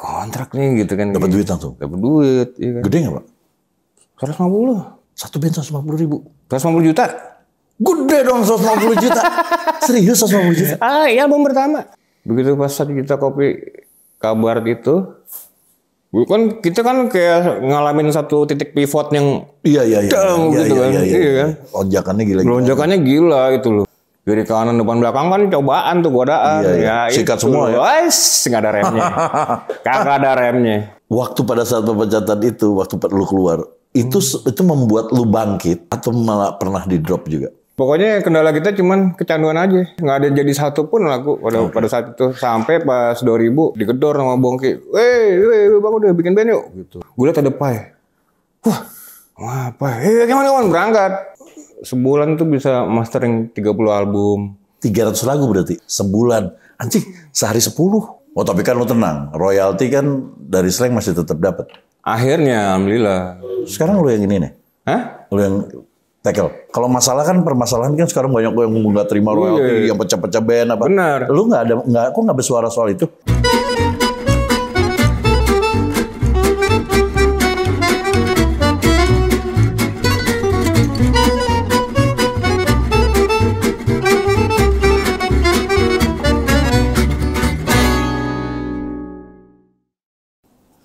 kontrak nih gitu kan. Dapat duit langsung. Dapat duit. Iya kan. Gede nggak pak? 150. Satu band 150 ribu. puluh juta? Gede dong seratus lima puluh juta. Serius seratus lima puluh juta? Ah iya album pertama. Begitu pas satu juta kopi kabar itu, Bukan kita kan kayak ngalamin satu titik pivot yang iya iya iya, dang, iya, gitu iya, kan. iya, iya, iya. iya iya, iya, gila. iya, gila gitu loh kiri kanan depan belakang kan cobaan tuh godaan iya, iya. ya sikat itu. semua ya nggak ada remnya kagak ada remnya waktu pada saat pemecatan itu waktu lu keluar itu hmm. itu membuat lu bangkit atau malah pernah di drop juga pokoknya kendala kita cuman kecanduan aja nggak ada jadi satu pun laku pada okay. pada saat itu sampai pas 2000 digedor sama Bongki weh weh bang udah bikin band yuk gitu gue liat ada pai wah apa eh gimana gimana? berangkat sebulan tuh bisa mastering 30 album. 300 lagu berarti sebulan. Anjing, sehari 10. Oh, tapi kan lo tenang. Royalti kan dari slang masih tetap dapat. Akhirnya, alhamdulillah. Sekarang lo yang ini nih. Hah? Lo yang tackle. Kalau masalah kan permasalahan kan sekarang banyak yang nggak terima iya. royalti, yang pecah-pecah band apa. Benar. Lu nggak ada nggak kok nggak bersuara soal itu?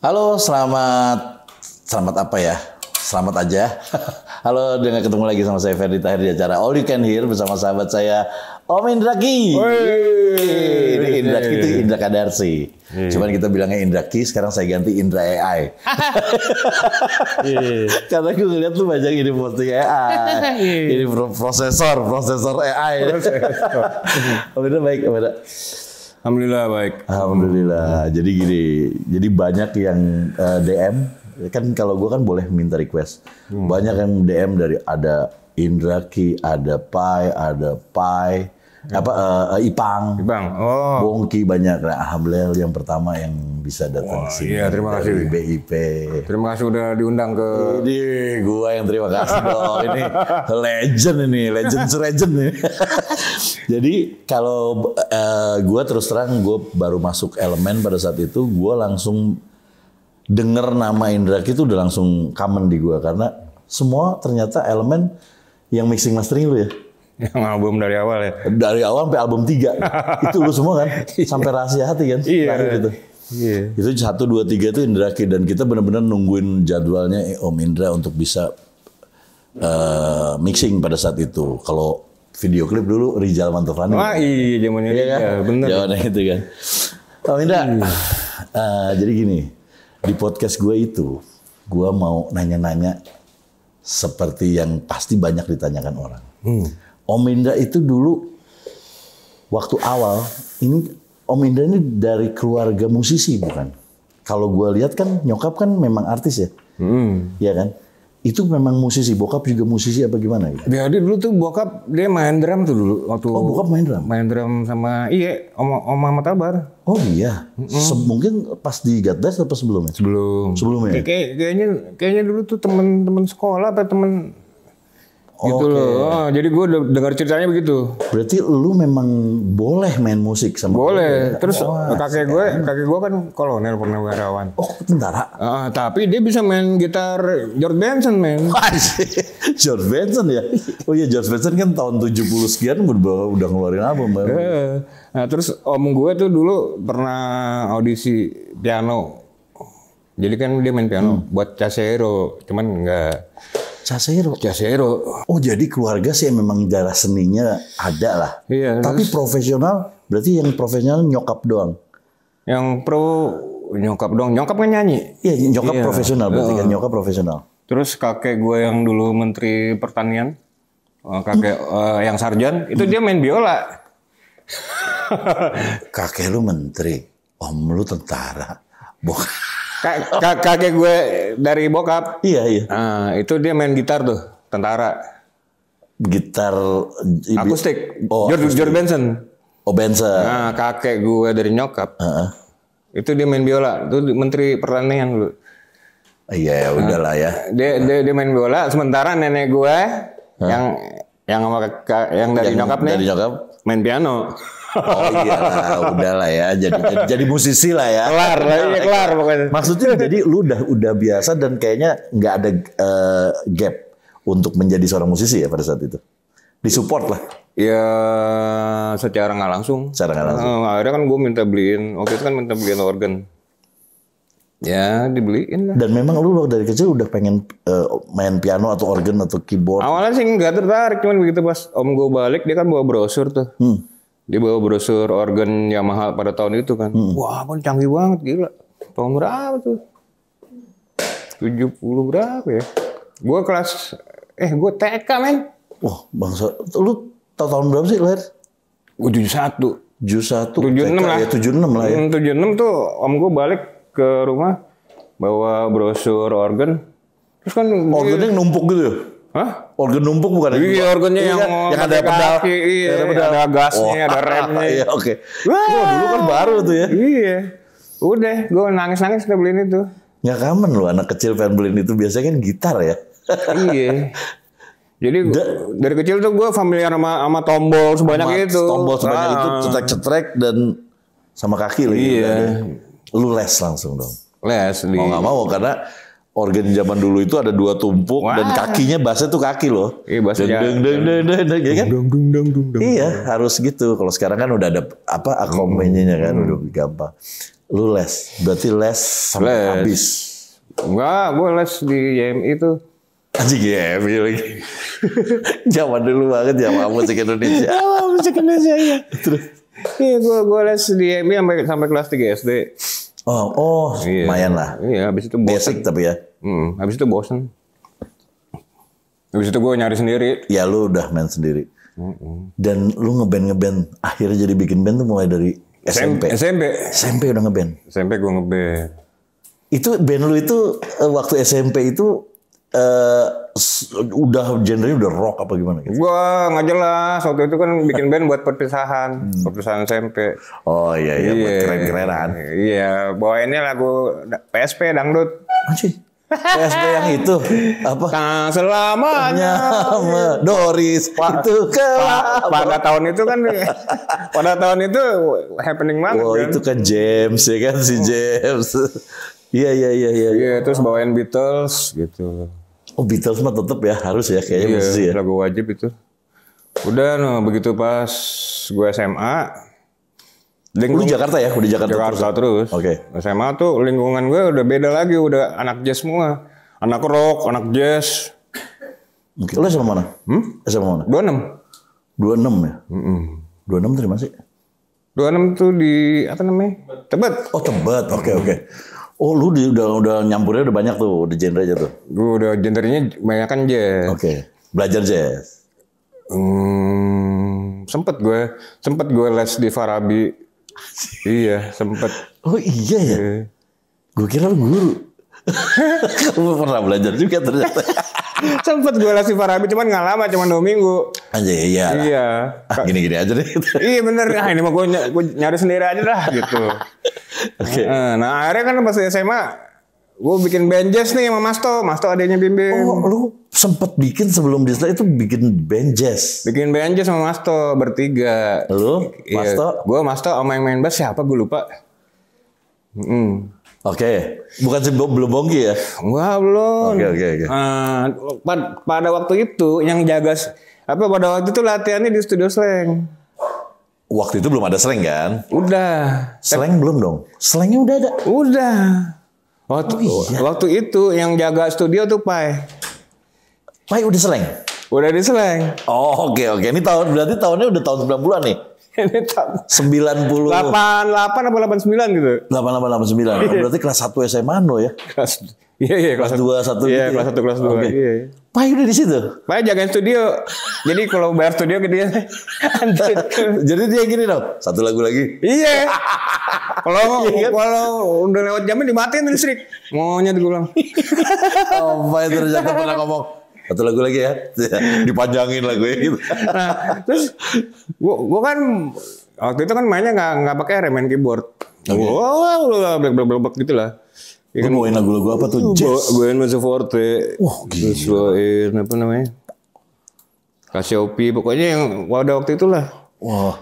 Halo, selamat selamat apa ya? Selamat aja. Halo, dengan ketemu lagi sama saya Ferdi Tahir di acara All You Can Hear bersama sahabat saya Om Indragi. Ki. Ini Ki itu Indra Kadarsi. Iya. Cuman kita bilangnya Ki, sekarang saya ganti Indra AI. Iya. Karena gue ngeliat tuh banyak ini posting AI. Iya. ini prosesor, prosesor AI. Om Indra baik, Om Indra. Alhamdulillah baik. Alhamdulillah. Jadi gini, jadi banyak yang uh, eh, DM kan kalau gue kan boleh minta request. Hmm. Banyak yang DM dari ada Indra Ki, ada Pai, ada Pai, Ya. apa uh, Ipang, Ipang, oh. Bongki banyak. Nah, alhamdulillah yang pertama yang bisa datang Wah, sini. Iya, terima kasih. BIP. Terima kasih udah diundang ke. Ini gua yang terima kasih dong. Ini legend ini, legend legend nih. Jadi kalau uh, gua terus terang gua baru masuk elemen pada saat itu, gua langsung denger nama Indra itu udah langsung common di gua karena semua ternyata elemen yang mixing mastering lu ya. Yang album dari awal ya. Dari awal sampai album tiga, itu lu semua kan sampai rahasia hati kan. Iya. Karir itu. Iya. Itu satu dua tiga itu Indra Ki dan kita benar-benar nungguin jadwalnya eh, Om Indra untuk bisa uh, mixing pada saat itu. Kalau video klip dulu Rizal Mantovani. Wah, iya, iya zamannya iya, kan? bener. Jawabannya itu kan. Om Indra. hmm. Uh, jadi gini, di podcast gue itu gue mau nanya-nanya seperti yang pasti banyak ditanyakan orang. Hmm Om Indra itu dulu waktu awal ini Om Indra ini dari keluarga musisi bukan? Kalau gue lihat kan nyokap kan memang artis ya, hmm. ya kan? Itu memang musisi, bokap juga musisi apa gimana? Gitu? Ya, dia dulu tuh bokap dia main drum tuh dulu waktu. Oh bokap main drum. Main drum sama iya Om Om Ahmad Albar. Oh iya, -hmm. mungkin pas di Gatdas atau sebelumnya? Sebelum. Sebelumnya. Kayak, kayaknya kayaknya dulu tuh temen-temen sekolah apa temen Gitu loh. Oh, jadi gue dengar ceritanya begitu. Berarti lu memang boleh main musik sama Boleh. Terus oh, kakek gue, kakek gue kan kolonel purnawirawan. Oh, tentara. Uh, tapi dia bisa main gitar George Benson, men. George Benson ya. Oh iya, George Benson kan tahun 70 sekian udah udah ngeluarin album baru. Eh, nah, terus om gue tuh dulu pernah audisi piano. Jadi kan dia main piano hmm. buat Casero, cuman enggak Casero. Casero. Oh jadi keluarga sih memang darah seninya ada lah. Iya. Tapi terus, profesional berarti yang profesional nyokap doang. Yang pro nyokap doang. Nyokap kan nyanyi. Iya nyokap iya. profesional berarti kan nyokap profesional. Terus kakek gue yang dulu menteri pertanian, eh, kakek hmm. uh, yang sarjan, itu hmm. dia main biola. kakek lu menteri, om lu tentara. Bukan kakek gue dari bokap. Iya iya. Nah, itu dia main gitar tuh tentara. Gitar akustik. Oh, George, akustik. George Benson. Oh Benson. Nah kakek gue dari nyokap. Uh -uh. Itu dia main biola. Itu menteri pertanian dulu. Ah, iya, ya, udahlah ya. Ah, dia, uh. dia dia main biola, Sementara nenek gue huh? yang yang sama kakak yang dari yang nyokap nih. Dari nyokap. Main piano. Oh iya udah lah ya. Jadi, jadi jadi musisi lah ya. Kelar, lah, iya kelar pokoknya. Maksudnya jadi lu udah udah biasa dan kayaknya nggak ada uh, gap untuk menjadi seorang musisi ya pada saat itu. Disupport lah. Ya secara nggak langsung. Secara nggak langsung. Nah, akhirnya kan gue minta beliin, Oke itu kan minta beliin organ. Ya dibeliin lah. Dan memang lu dari kecil udah pengen uh, main piano atau organ atau keyboard? Awalnya sih nggak tertarik, cuman begitu pas om gue balik dia kan bawa brosur tuh. Hmm dia bawa brosur organ yang mahal pada tahun itu kan. Hmm. Wah, kan canggih banget gila. Tahun berapa tuh? 70 berapa ya? Gua kelas eh gua TK, men. Wah, bangsa lu tahun berapa sih lahir? Gua 71. 71. 76 TK, lah. Ya 76 lah ya. 76 hmm, tuh om gua balik ke rumah bawa brosur organ. Terus kan organnya numpuk gitu ya? Hah? organ numpuk bukan ya, iya, organnya iya kan? yang, yang ada pedal, iya, ada iya. pedal, ada gasnya, oh, ada remnya. Iya, oke. Okay. Wah, dulu kan baru tuh ya. Iya. Udah, gue nangis-nangis udah beliin itu. Ya kamen lu anak kecil pengen beliin itu biasanya kan gitar ya. iya. Jadi da, dari kecil tuh gue familiar sama, sama tombol sebanyak sama itu. Tombol sebanyak ah. itu cetrek-cetrek dan sama kaki lagi. Iya. Lu les langsung dong. Les. Mau nggak iya. mau karena organ zaman dulu itu ada dua tumpuk Wah. dan kakinya bahasa tuh kaki loh. Iya bahasa. Deng deng deng deng deng kan? Iya harus gitu. Kalau sekarang kan udah ada apa akompanyenya kan udah lebih gampang. Lu les, berarti les sampai habis. Enggak, gua les di YMI itu. Anjing YMI lagi. zaman dulu banget ya musik Indonesia. Sama musik Indonesia ya. Terus. Iya gue gue les di YMI sampai sampai kelas 3 SD. Oh, oh, iya. lumayan lah. Iya, habis itu bosen. Basic tapi ya. Hmm, habis itu bosen. Habis itu gue nyari sendiri. Ya lu udah main sendiri. Mm mm Dan lu ngeband ngeband akhirnya jadi bikin band tuh mulai dari SMP. SMP. SMP udah ngeband. SMP gue ngeband. Itu band lu itu eh, waktu SMP itu uh, udah genre udah rock apa gimana gitu? Gua nggak jelas. Waktu itu kan bikin band buat perpisahan, hmm. perpisahan SMP. Oh iya iya, buat iya. keren-kerenan. Iya, bawainnya lagu PSP dangdut. Anjir. PSP yang itu apa? Nah, selamanya Doris itu ke pada tahun itu kan pada tahun itu happening banget. Oh, kan? itu kan James ya kan si oh. James. Iya, iya iya iya iya. Iya terus bawain Beatles gitu. Oh Beatles mah tetep ya harus ya kayaknya iya, ya. lagu wajib itu. Udah no, begitu pas gue SMA. Lingkung, lu Jakarta ya, udah Jakarta, Jakarta terus. terus. Oke. Okay. SMA tuh lingkungan gue udah beda lagi, udah anak jazz semua. Anak rock, anak jazz. Oke. Lu SMA mana? Hmm? SMA mana? 26. 26 ya? Mm -mm. 26 terima sih. 26 tuh di apa namanya? Tebet. Oh, Tebet. Oke, okay, oke. Okay. Oh lu di, udah udah nyampurnya udah banyak tuh di genre aja tuh. Gue udah genrenya banyak kan jazz. Oke. Okay. Belajar jazz. Hmm, sempet gue sempet gue les di Farabi. iya sempet. Oh iya ya. Iya. Gue kira lu guru. gue pernah belajar juga ternyata. Sempet gue lasi Farabi cuman gak lama cuman dua minggu. Aja iya. Iya. Ah, gini-gini aja deh. iya bener. Nah, ini mah gue ny nyari sendiri aja lah gitu. Oke. Okay. Nah akhirnya kan pas SMA gue bikin benjes nih sama Mas Masto adanya Bim Bim. Oh lu sempet bikin sebelum Disney itu bikin benjes. Bikin benjes sama Mas Masto bertiga. Lu? Iya, Masto? Iya. Gue Mas Masto sama yang main bass siapa gue lupa. Mm -mm. Oke, okay. bukan sih belum bongki ya? Enggak belum. Oke okay, oke okay, oke. Okay. Uh, pada waktu itu yang jaga apa pada waktu itu latihannya di studio seleng. Waktu itu belum ada seleng kan? Udah. Seleng belum dong. Selengnya udah ada. Udah. Waktu, oh, iya. waktu itu yang jaga studio tuh Pai. Pai udah seleng, Udah di Sleng. Oh oke okay, oke. Okay. Ini tahun berarti tahunnya udah tahun 90-an nih ini tak delapan 88 apa sembilan gitu. delapan delapan delapan sembilan. Iya. Berarti kelas 1 SMA no ya. Kelas Iya iya kelas 2 1 gitu Iya ya? kelas satu kelas 2. Iya. iya. Pak udah di situ. Pak jagain studio. Jadi kalau bayar studio ke dia Jadi dia gini dong. Satu lagu lagi. Iya. Kalau iya kan? kalau udah lewat jamnya dimatiin listrik. Maunya gula oh, Pak itu ternyata pernah ngomong satu lagu lagi ya, dipanjangin lagu gitu. Nah, terus gua, gua kan waktu itu kan mainnya nggak nggak pakai rem main keyboard. Okay. Wow, black black black gitu lah. Ya kan, bawain lagu-lagu apa tuh? Jazz. Bawain Mezzo Forte. Wah, oh, gila. Terus bawain apa namanya? OP pokoknya yang wadah waktu itu lah. Wah.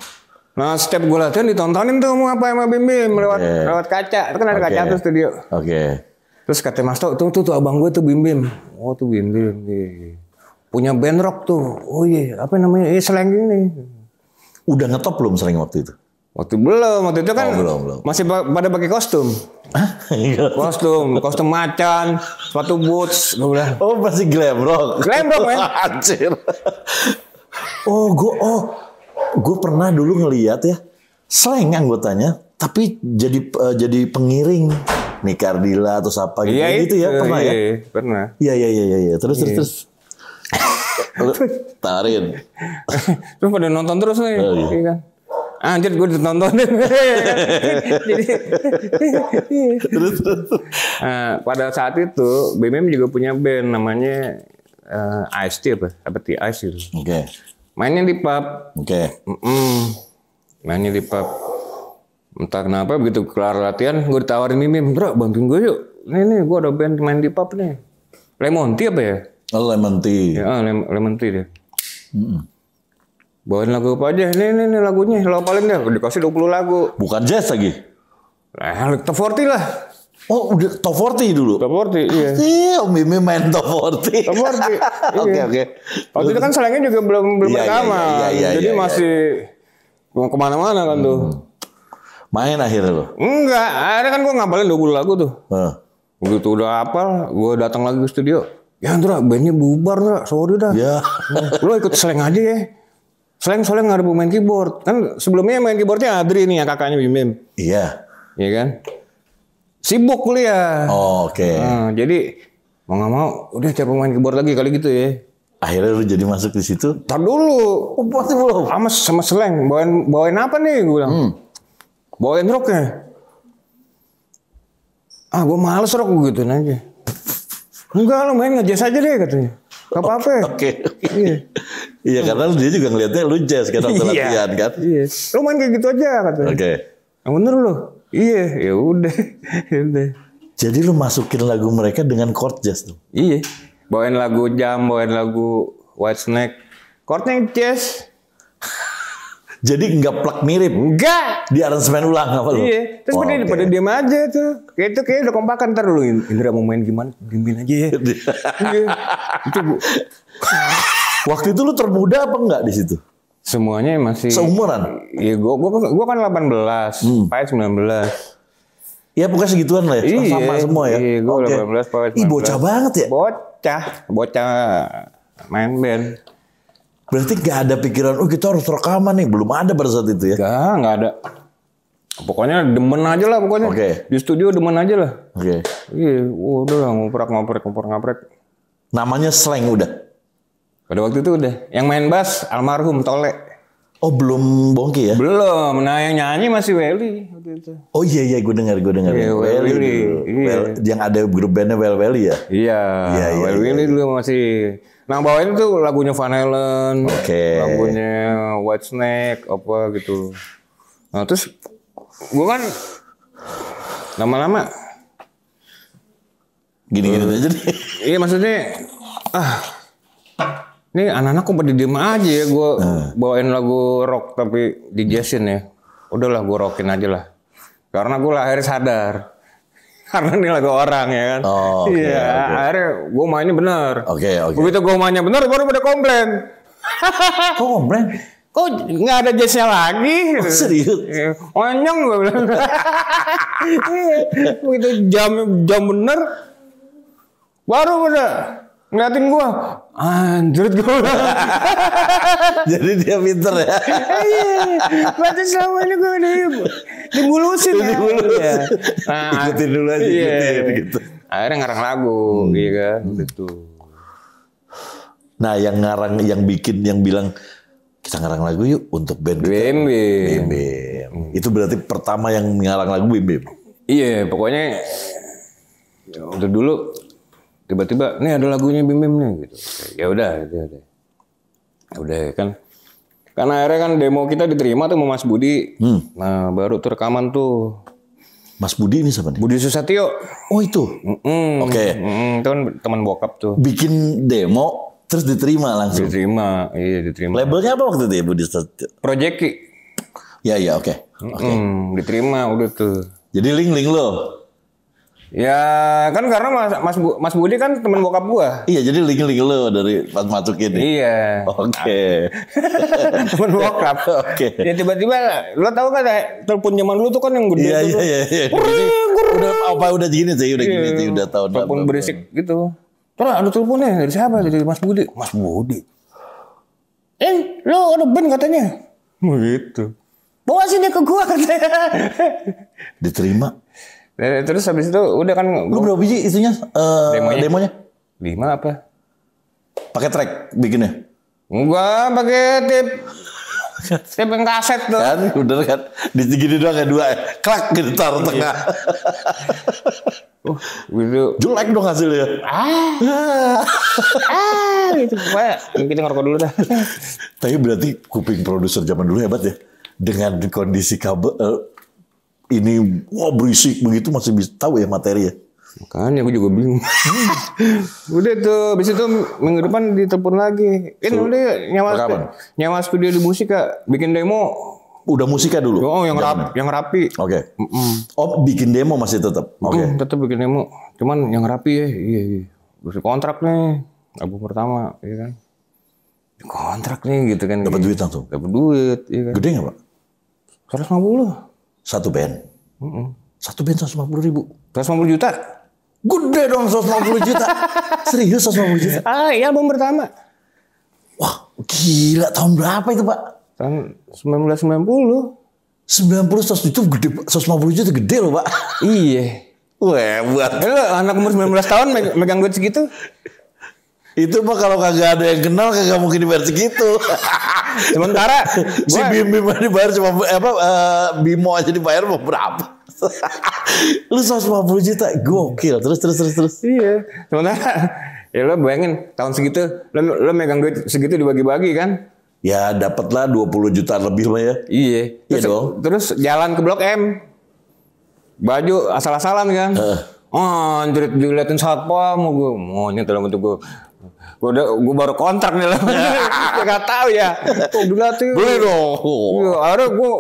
Nah, setiap gue latihan ditontonin tuh mau apa yang Bim Bim lewat okay. lewat kaca. Itu kan ada okay. kaca tuh studio. Oke. Okay. Terus kata Mas Tok tuh, tuh, tuh abang gue tuh Bim Bim. Oh tuh Bim Bim. Iya. Punya band rock tuh. Oh iya, apa namanya? Iya seleng ini. Udah ngetop belum seleng waktu itu? Waktu belum, waktu itu kan oh, belum, belum. masih pada pakai kostum. Iya. kostum, kostum macan, sepatu boots, gue bilang. Oh masih glam rock. Glam rock men. Anjir. oh gue, oh gue pernah dulu ngeliat ya, seleng anggotanya, tapi jadi uh, jadi pengiring. Nikardila atau apa gitu. ya, gitu ya, pernah ya? Iya, pernah. Iya, iya, iya, iya. iya. Terus, iya. terus, terus. Tarin. terus pada nonton terus nih. Oh, iya. iya kan? Anjir gue ditontonin. Jadi terus, terus. Nah, pada saat itu BMM juga punya band namanya uh, Ice Tea apa? Apa Ice gitu. Oke. Okay. Mainnya di pub. Oke. Okay. Mm -mm. Mainnya di pub Entah kenapa begitu kelar latihan, gue ditawarin Mimim, bro bantuin gue yuk. ini nih, gue ada band main di pub nih. Lemon tea apa ya? Oh, lemon tea. Ya, ah, lem lemon tea deh. Mm -mm. Bawain lagu apa aja? ini nih nih lagunya, lo paling deh. Dikasih 20 lagu. Bukan jazz lagi? Nah, top 40 lah. Oh, udah top 40 dulu. Top 40, iya. Ah, iya, Om Mimi main top 40. Top 40. Iya. Oke, oke. Okay, okay. Waktu itu kan selainnya juga belum belum iya, pertama. Iya, iya, iya, iya, Jadi iya, iya. masih mau kemana-mana kan hmm. tuh. Main akhirnya lo? Enggak, akhirnya kan gue ngapalin 20 lagu tuh. Huh. Begitu udah hafal, gue datang lagi ke studio. Ya Andra, bandnya bubar Andra, sorry dah. Ya. Yeah. lo ikut seleng aja ya. Seleng soalnya ngaruh ada pemain keyboard. Kan sebelumnya main keyboardnya Adri nih ya kakaknya Bim Bim. Iya. Iya kan? Sibuk kuliah. Oh, Oke. Okay. Nah, jadi mau gak mau, udah cari main keyboard lagi kali gitu ya. Akhirnya lu jadi masuk di situ? Tar dulu. Oh, pasti belum. Sama, sama seleng. Bawain, bawain apa nih? Gue bilang. Hmm Bawain rok ya? Ah, gue males rok gitu aja. Enggak, lo main ngejazz aja deh katanya. Gak oh, apa-apa. Ya? Oke. Iya. iya, karena dia juga ngeliatnya lu jazz kan waktu iya. latihan kan. Iya. Lo main kayak gitu aja katanya. Oke. Okay. yang bener lo Iya, ya udah. Ya udah. Jadi lu masukin lagu mereka dengan chord jazz tuh. Iya. Bawain lagu jam, bawain lagu white snake. Chordnya jazz. Jadi nggak plak mirip. Enggak. Di aransemen ulang apa lu? Iya. Terus oh, pada, okay. pada diam aja tuh. Kayak itu kayak udah kompakan ntar dulu Indra mau main gimana? Dimin aja ya. Iya. Iya. Itu bu. Waktu itu lu termuda apa enggak di situ? Semuanya masih seumuran. Iya, gua gua kan, gua kan 18, hmm. Pais 19. Ya pokoknya segituan lah ya, iya. sama, iya, semua ya. Iya, gue okay. 18, Pais 19. Ih bocah banget ya? Bocah, bocah main band. Berarti nggak ada pikiran, oh kita harus rekaman nih, belum ada pada saat itu ya? Gak, nggak ada. Pokoknya demen aja lah pokoknya. Oke. Okay. Di studio demen aja lah. Oke. Okay. Iya, udah lah ngoprek ngoprek ngoprek ngoprek. Namanya slang udah. Pada waktu itu udah. Yang main bass almarhum Tole. Oh belum Bongki ya? Belum. Nah yang nyanyi masih Welly waktu itu. Oh iya iya gue dengar gue dengar. Iya, Welly. Welly. Iya. Well, yang ada grup bandnya Welly ya? Iya. Iya, iya Well iya, Welly iya. dulu masih Nah bawain itu lagunya Van Halen, okay. lagunya White Snake, apa gitu. Nah terus gue kan lama-lama gini-gini eh, aja nih. Iya maksudnya ah ini anak-anak kok pada diem aja ya gue uh. bawain lagu rock tapi di jazzin ya. Udahlah gue rockin aja lah. Karena gue lahir sadar karena ini lagu orang ya kan. Oh. Iya. Okay, okay. Akhirnya gue mainnya bener. Oke okay, oke. Okay. Begitu gue mainnya bener baru pada komplain. Kok komplain? Kok nggak ada jasnya lagi? Oh, serius? Iya, Onyong gue bilang. Iya, begitu jam jam bener baru bener ngeliatin gua, anjir gua. jadi dia pinter ya berarti iya. selama ini gua udah dimulusin ya, ya. Nah, ikutin dulu aja iya. ikutin, gitu akhirnya ngarang lagu hmm. gitu kan gitu nah yang ngarang yang bikin yang bilang kita ngarang lagu yuk untuk band kita. Bim Bim. Bim, Itu berarti pertama yang ngarang lagu Bim Bim. Iya, pokoknya ya, untuk dulu tiba-tiba nih ada lagunya Bim Bim nih gitu ya udah gitu udah udah ya kan karena akhirnya kan demo kita diterima tuh sama Mas Budi hmm. nah baru tuh rekaman tuh Mas Budi ini siapa nih? Budi Susatyo. Oh itu. Mm -mm. Oke. Okay. Mm itu kan teman bokap tuh. Bikin demo terus diterima langsung. Diterima, iya diterima. Labelnya apa waktu itu ya Budi Susatyo? Projeki. Ya ya oke. Okay. Oke. Okay. Mm Diterima udah tuh. Jadi link link loh. Ya kan karena Mas Mas, Bu, Mas Budi kan teman bokap gua. Iya jadi link-link lo dari pas masuk ini. Iya. Oke. Okay. teman bokap. Oke. Okay. Ya tiba-tiba lo tau kan eh, telepon zaman dulu tuh kan yang gede. Iya iya, iya iya. iya. Udah apa udah gini sih udah iya. gini sih iya. udah tahu. Telepon berisik gitu. Terus ada teleponnya dari siapa? Dari Mas Budi. Mas Budi. Eh, lo ada ben katanya. Begitu. Bawa sini ke gua katanya. Diterima terus habis itu udah kan lu berapa biji isunya uh, demonya? demonya? Lima apa? Pakai track bikinnya? gua pakai tip. tip yang kaset tuh. Kan bener kan. Di segi doang kayak dua. Ya. Klak gitu taruh iya. tengah. Uh, gitu. Jelek dong hasilnya. Ah. ah gitu. Wah, kita ngerokok dulu dah. Tapi berarti kuping produser zaman dulu hebat ya. Dengan kondisi kabel eh, ini wah berisik begitu masih bisa tahu ya materi ya. Makanya aku juga bingung. udah tuh, habis itu minggu depan ditelepon lagi. Ini kan so, udah nyawa studio, nyawa studio di Kak. bikin demo udah musiknya dulu. Oh, yang rap, yang rapi. Oke. Okay. Oh, bikin demo masih tetap. Oke. Okay. tetap bikin demo. Cuman yang rapi ya, iya iya. Bisa kontrak nih Abu pertama, iya kan. Kontrak nih gitu kan. Dapat duit langsung. Dapat duit, iya kan. Gede nggak, Pak? 150 satu band. Mm Satu band 150 ribu. 150 juta? Gede dong 150 juta. Serius 150 juta? Ah, ya album pertama. Wah, gila. Tahun berapa itu, Pak? Tahun 1990. 90 100 itu gede, 150 juta gede loh, Pak. Iya. Wah, buat. Eh, Lo anak umur 19 tahun megang duit segitu? itu mah kalau kagak ada yang kenal kagak mungkin dibayar segitu. Sementara gua, si Bim Bim dibayar cuma apa uh, Bimo aja dibayar mau berapa? lu 150 juta gokil terus terus terus terus. Iya. Sementara ya lo bayangin tahun segitu lo lo megang duit segitu dibagi-bagi kan? Ya dapatlah 20 juta lebih lah ya. Iya. iya terus, iya dong. Terus jalan ke Blok M. Baju asal-asalan kan. Uh. Oh, dilihatin satpam, gue mau dalam untuk gue Gue udah gue baru kontrak nih lah. Ya, Gak tahu ya. Tuh dulu tuh. Beli dong. Ada iya, akhirnya gue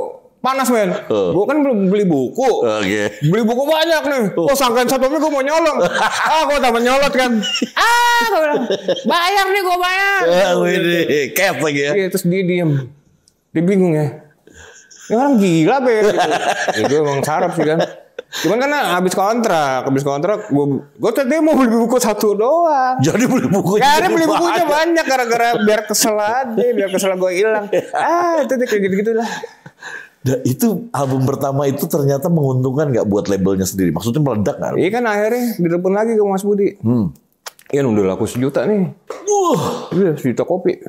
panas men. Uh. Gue kan belum beli buku. Okay. Beli buku banyak nih. Oh, oh satu satpamnya gue mau nyolong. ah gue tambah nyolot kan. ah gue bilang bayar nih gue bayar. uh, ini apa lagi ya. Iya, terus dia diem. Dia bingung ya. Ini orang gila be. Gitu. Ya, gue emang sarap sih kan. Cuman karena habis kontrak, habis kontrak gue gue tadi mau beli buku satu doang. Jadi beli buku. Karena beli bukunya banyak gara-gara biar kesel aja, biar kesel gue hilang. Ah, itu kayak gitu-gitu lah. itu album pertama itu ternyata menguntungkan nggak buat labelnya sendiri. Maksudnya meledak nggak? Iya kan akhirnya ditelepon lagi ke Mas Budi. Hmm. Iya udah laku sejuta nih. Wah. Uh. Iya, sejuta kopi.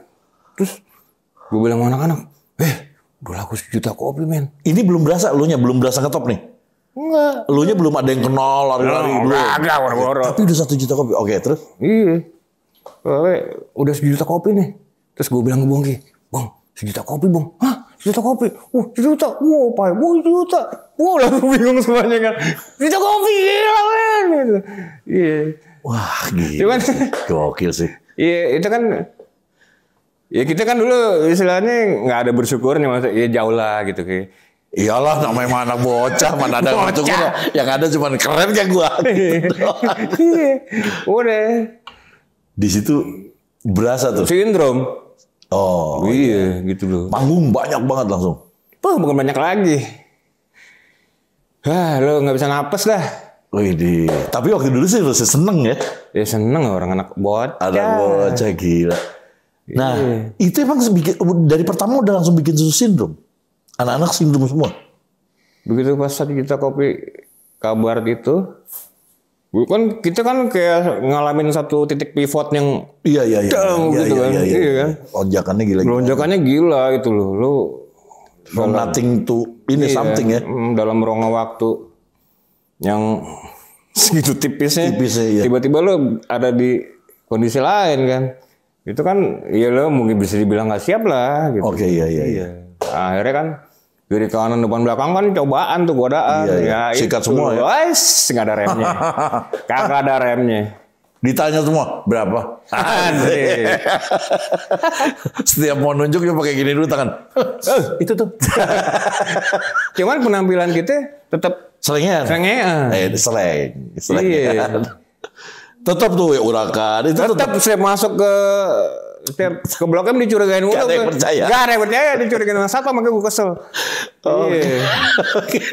Terus gue bilang sama anak-anak, eh udah laku sejuta kopi men. Ini belum berasa, lu nya belum berasa ketop nih? Enggak. Lu nya belum ada yang kenal lari-lari belum. Oh, enggak, enggak, Tapi udah satu juta kopi. Oke, terus? Iya. udah sejuta kopi nih. Terus gue bilang ke Bongki, Bang, sejuta kopi Bong. Hah? Sejuta kopi? Wah, uh, sejuta. Wah, pai. Wah, sejuta. Wah, langsung bingung semuanya kan. Sejuta kopi, gila men. Gitu. Iya. Wah, gila Cuman, Gokil sih. Iya, itu kan Ya kita kan dulu istilahnya nggak ada bersyukurnya maksudnya ya jauh lah gitu kayak Iyalah namanya anak bocah mana ada bocah. yang ada cuma keren kayak gua. Gitu. Udah. Di situ berasa tuh. Sindrom. Oh, iya, iya gitu loh. Panggung banyak banget langsung. Wah, bukan banyak lagi. Hah, lo nggak bisa napas dah. Wih, tapi waktu dulu sih masih seneng ya. Ya seneng orang anak buat. Ada bocah gila. Nah, iya. itu emang dari pertama udah langsung bikin susu sindrom. Anak-anak sindrom semua. Begitu pas saat kita kopi kabar itu, bukan kita kan kayak ngalamin satu titik pivot yang iya iya iya, dang, iya, gitu iya, kan. Iya, iya, iya kan? Lonjakannya gila. Lonjakannya gila gitu loh. Lu from dalam, nothing to ini iya, something ya. Mm, dalam rongga waktu yang segitu tipisnya. Tipisnya iya. Tiba-tiba lu ada di kondisi lain kan. Itu kan ya lo mungkin bisa dibilang gak siap lah gitu. Oke okay, iya iya iya. iya akhirnya kan kiri kanan depan belakang kan cobaan tuh godaan. Iya, iya. Ya, Sikat itu. semua ya. nggak ada remnya. Kagak ada remnya. Ditanya semua berapa? Setiap mau nunjuk dia pakai gini dulu tangan. oh, itu tuh. Cuman penampilan kita tetap selengean. Selengean. Eh, seleng. Seleng. Iya. tetap tuh ya urakan. Itu tetap, tetap saya masuk ke setiap ke Blok M dicurigain mulu. Gak percaya. Gak ada yang percaya dicurigain sama Satpam makanya gue kesel. Oh, yeah. okay.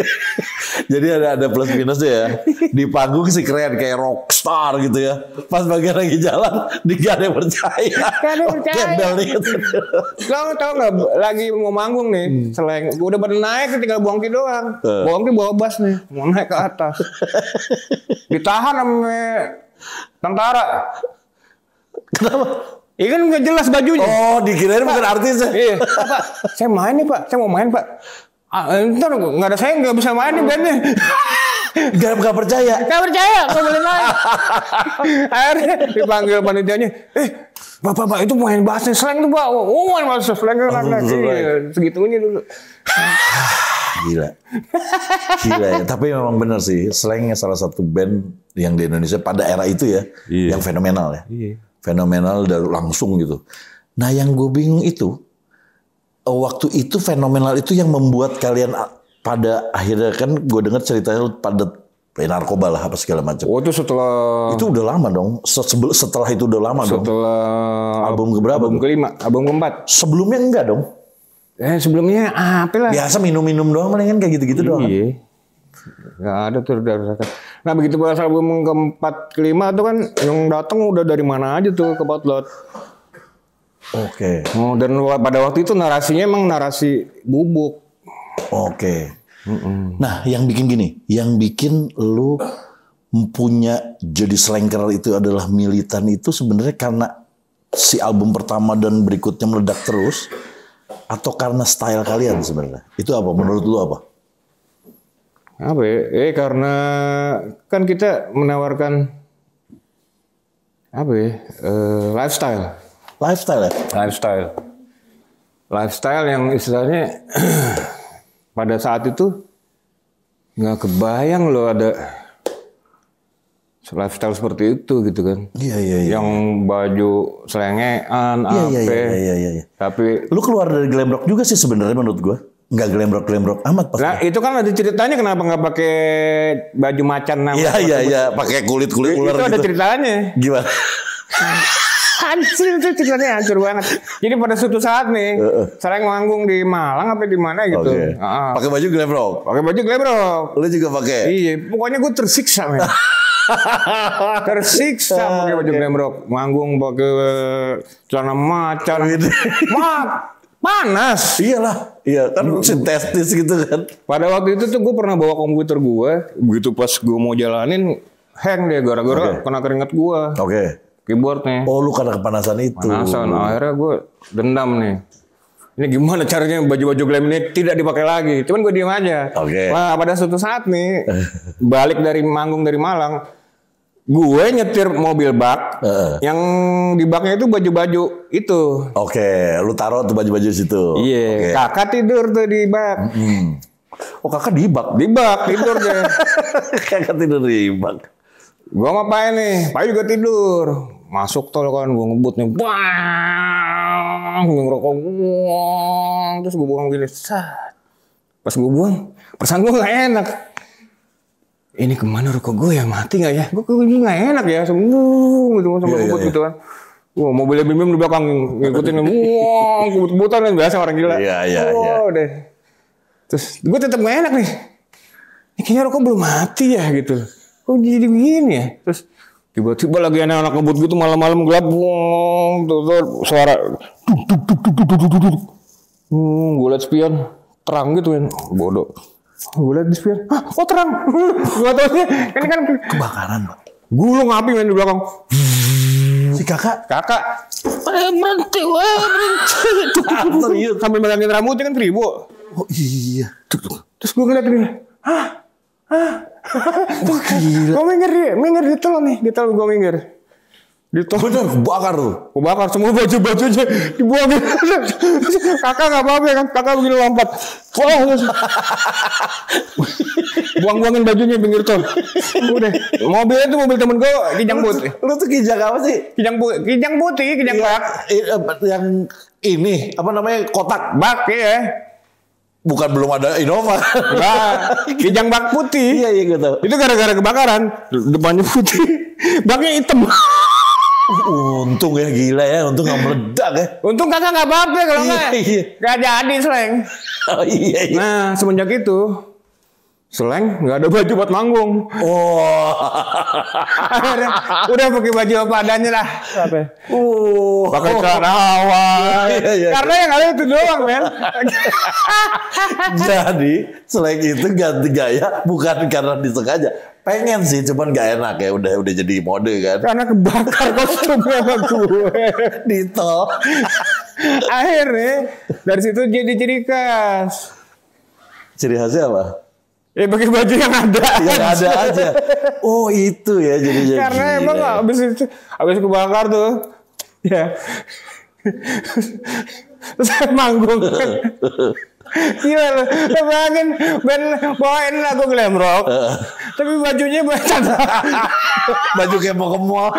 Jadi ada ada plus minusnya ya. Di panggung sih keren kayak rockstar gitu ya. Pas bagian lagi jalan di gak ada yang percaya. Gak ada yang percaya. Lo tau gak lagi mau manggung nih. Hmm. Selain udah pada naik tinggal buang doang. Uh. Eh. Bongki bawa bas nih. Mau naik ke atas. Ditahan sama tentara. Kenapa? Iya kan nggak jelas bajunya. Oh, dikirain bukan artis. Iya. Pak, saya main nih Pak, saya mau main Pak. Ah, eh, ntar nggak ada saya nggak bisa main nih bandnya. Gak, gak percaya. Gak percaya, gak boleh main. Akhirnya dipanggil panitianya, eh bapak bapak itu main bahasa slang tuh pak. Oh, oh main bahasa slang kan oh, Segitunya dulu. Gila. Gila ya. Tapi memang benar sih, slangnya salah satu band yang di Indonesia pada era itu ya, iya. yang fenomenal ya. Iya fenomenal dari langsung gitu. Nah yang gue bingung itu eh, waktu itu fenomenal itu yang membuat kalian ah, pada akhirnya kan gue dengar ceritanya pada narkoba lah apa segala macam. Oh itu setelah itu udah lama dong. Setelah itu udah lama setelah dong. Setelah album keberapa? Album kelima, album keempat. Sebelumnya enggak dong. Eh sebelumnya ah, apa lah? Biasa minum-minum doang mendingan kayak gitu-gitu doang. Iya. Enggak ada tuh udah Nah begitu pas album keempat kelima tuh kan yang datang udah dari mana aja tuh ke potlot. Oke. Okay. Oh, dan pada waktu itu narasinya emang narasi bubuk. Oke. Okay. Nah yang bikin gini, yang bikin lu punya jadi Slanker itu adalah militan itu sebenarnya karena si album pertama dan berikutnya meledak terus atau karena style kalian sebenarnya? Itu apa menurut lu apa? apa ya? Eh karena kan kita menawarkan apa ya? Eh, lifestyle. Lifestyle. Ya? Lifestyle. Lifestyle yang istilahnya pada saat itu nggak kebayang loh ada lifestyle seperti itu gitu kan. Iya iya iya. Yang baju selengean iya, iya apa. Iya iya iya iya. Tapi lu keluar dari glam rock juga sih sebenarnya menurut gua nggak glembrok glembrok amat pasti. Nah, itu kan ada ceritanya kenapa nggak pakai baju macan namanya? Iya iya iya, pakai kulit kulit ular. Itu ada gitu. ceritanya. Gimana? Hancur itu ceritanya hancur banget. Jadi pada suatu saat nih, uh, saya manggung di Malang apa di mana gitu. Okay. Oh, iya. pakai baju glembrok. Pakai baju glembrok. Lu juga pakai. Iya, pokoknya gue tersiksa men. tersiksa pakai baju glembrok. Nganggung manggung pakai celana macan. gitu. Mat Panas. Iyalah. Iya kan hmm. sintetis gitu kan. Pada waktu itu tuh gue pernah bawa komputer gue. Begitu pas gue mau jalanin hang deh gara-gara okay. kena keringat gue. Oke. Okay. Keyboardnya. Oh lu karena kepanasan itu. Panasan. Akhirnya gue dendam nih ini gimana caranya baju-baju glam ini tidak dipakai lagi. Cuman gue diem aja. Oke. Okay. Nah, pada suatu saat nih, balik dari manggung dari Malang, gue nyetir mobil bak uh. yang di baknya itu baju-baju itu oke okay. lu taruh tuh baju-baju situ iya yeah. okay. kakak tidur tuh di bak mm -hmm. oh kakak di bak di bak tidur deh kakak tidur di bak gue ngapain nih Pak juga tidur masuk tol kan gue ngebut nih bang gue ngerokok buang terus gue buang gini pas gue buang perasaan gue gak enak ini kemana rokok gue ya mati nggak ya gue gue nggak enak ya semua gitu sampai yeah, yeah, gitu kan Wah, wow, mobilnya bim bim di belakang ngikutin, wah, kebut-kebutan kan biasa orang gila. Iya, iya, iya. deh. Terus gue tetap nggak enak nih. Ini kayaknya rokok belum mati ya gitu. Kok jadi begini ya? Terus tiba-tiba lagi anak-anak ngebut gitu malam-malam gelap, wong, tuh, tuh, suara, Hmm, gue liat spion terang gitu kan, bodoh. Gue oh, liat di spion, ah, oh terang. gue tau sih, ini kan, kan kebakaran, Pak. Gulung api main di belakang. Si kakak, kakak, eh, berhenti, wah berhenti. Iya, sambil megangin rambutnya kan keribu. Oh iya. Terus gue ngeliat ini, ah, ah, oh, Gue minggir, minggir di tel nih, di tel gue minggir toko. Bener, kebakar tuh. Kebakar semua baju-bajunya dibuang. kakak nggak apa-apa ya kan? Kakak begini lompat. Wah, buang-buangin bajunya pinggir tol. Udah, mobilnya tuh mobil temen gue kijang putih. Lu, tuh kijang apa sih? Kijang putih, kijang putih, kijang ya, bak. Iya, yang ini apa namanya kotak bak ya bukan belum ada Innova. Enggak. Kijang bak putih. Iya, iya gitu. Itu gara-gara kebakaran, depannya putih, baknya hitam untung ya gila ya, untung nggak meledak ya. Untung kakak nggak apa-apa kalau iya, nggak, ya. iya. nggak jadi sleng. Oh iya, iya. Nah semenjak itu Seleng nggak ada baju buat manggung. Oh. udah pakai baju apa adanya lah. Apa? Uh. Pakai celana oh. awal. Iya, iya, iya. Karena yang ada itu doang, men. Jadi, Seleng itu ganti gaya bukan karena disengaja. Pengen sih, cuman gak enak ya. Udah udah jadi mode kan. Karena kebakar kostumnya gue. Dito. Akhirnya dari situ jadi ciri khas. Ciri khasnya apa? Ya pakai baju yang ada. Yang aja. ada aja. Oh itu ya jadi. Karena gila. emang abis itu abis kebakar tuh, ya. saya manggung. Iya loh, lu bayangin band bawain lagu glam rock, tapi bajunya bacaan. Baju kayak mau ke mall.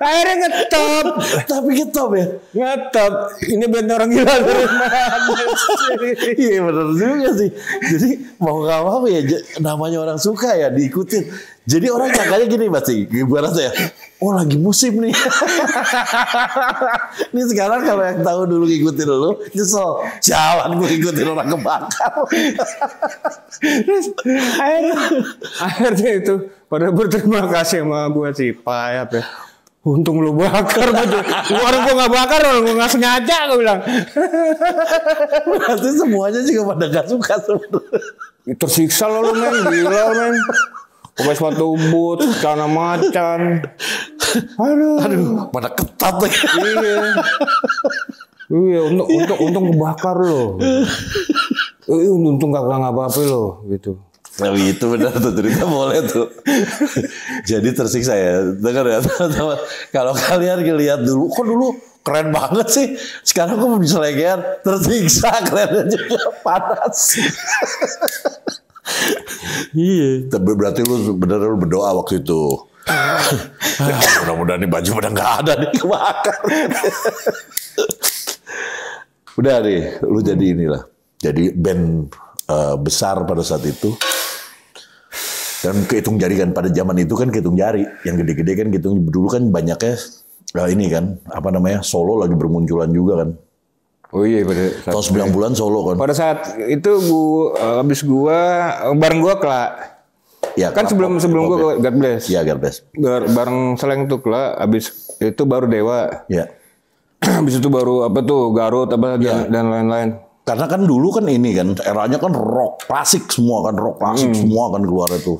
Akhirnya ngetop. tapi ngetop ya? Ngetop. Ini band orang gila. Iya bener iya, juga sih. Jadi mau gak mau ya namanya orang suka ya diikutin. Jadi orang kayaknya gini pasti, gimana saya? Oh lagi musim nih. ini sekarang kalau yang tahu dulu ngikutin dulu, nyesel jalan gue ikutin orang kebakar akhirnya akhirnya itu pada berterima kasih sama gue sih, payap ya Untung lu bakar gitu. orang gua gak bakar, orang gua nggak sengaja gue bilang. Berarti semuanya juga pada gak suka sebenernya. Tersiksa lo lu men, gila men. Pakai sepatu boot, celana macan. Aduh. Aduh, pada ketat lagi. Iya. Iya, untuk iya. untung untung kebakar loh. Eh, untung gak kurang apa-apa loh gitu. Nah, itu benar tuh cerita boleh tuh. Jadi tersiksa ya. Dengar ya teman-teman. Kalau kalian lihat dulu, kok dulu keren banget sih. Sekarang kok bisa leger, tersiksa keren juga panas. iya. Tapi berarti lu benar lu berdoa waktu itu. Mudah-mudahan nih baju udah nggak ada nih kebakar. Udah deh, lu jadi inilah. Jadi band uh, besar pada saat itu. Dan kehitung jari kan pada zaman itu kan kehitung jari. Yang gede-gede kan kehitung dulu kan banyaknya nah ini kan apa namanya solo lagi bermunculan juga kan. Oh iya pada saat tahun 9 bulan solo kan. Pada saat itu gua habis eh, gua bareng gua kelak. Ya, kan sebelum sebelum gua God bless. Iya God bless. Bareng Seleng tuh kelak habis itu baru Dewa. Iya. Habis itu baru apa tuh Garut apa ya. dan, lain-lain. Karena kan dulu kan ini kan eranya kan rock klasik semua kan rock klasik hmm. semua kan keluar itu.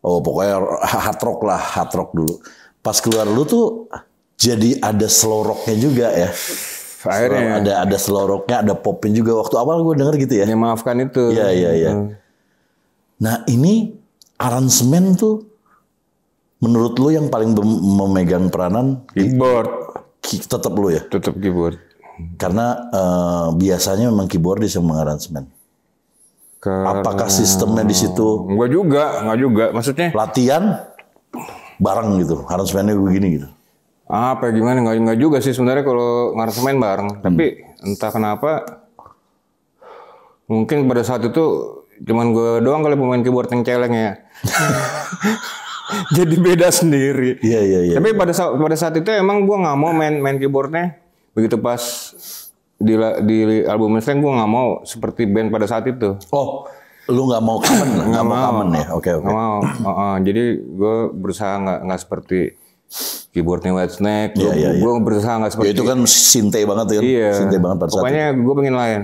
Oh pokoknya hard rock lah hard rock dulu. Pas keluar lu tuh jadi ada slow rocknya juga ya. Akhirnya ada ada slow rocknya, ada popin juga. Waktu awal gue denger gitu ya. Ya maafkan itu. Iya iya iya. Hmm. Nah ini aransemen tuh menurut lu yang paling memegang peranan keyboard tetap lu ya? Tetap keyboard. Karena uh, biasanya memang keyboard yang mengaransemen. Karena... Apakah sistemnya di situ? Gua juga, enggak juga. Maksudnya? Latihan bareng gitu, aransemennya begini gitu. Apa ya, gimana? Enggak, enggak juga sih sebenarnya kalau ngaransemen bareng. Hmm. Tapi entah kenapa, mungkin pada saat itu cuman gue doang kali pemain keyboard yang celeng ya. jadi beda sendiri. Iya iya iya. Tapi iya. pada saat pada saat itu emang gue nggak mau main main keyboardnya. Begitu pas di di album Mustang gue nggak mau seperti band pada saat itu. Oh, lu nggak mau common, nggak mau common ya? Oke oke. mau. jadi gue berusaha nggak nggak seperti keyboardnya White Snake. Iya iya. Gue ya. berusaha nggak seperti. Ya, itu kan sinte banget ya kan? Iya. Sinte banget pada Pokoknya itu. Pokoknya gue pengen lain.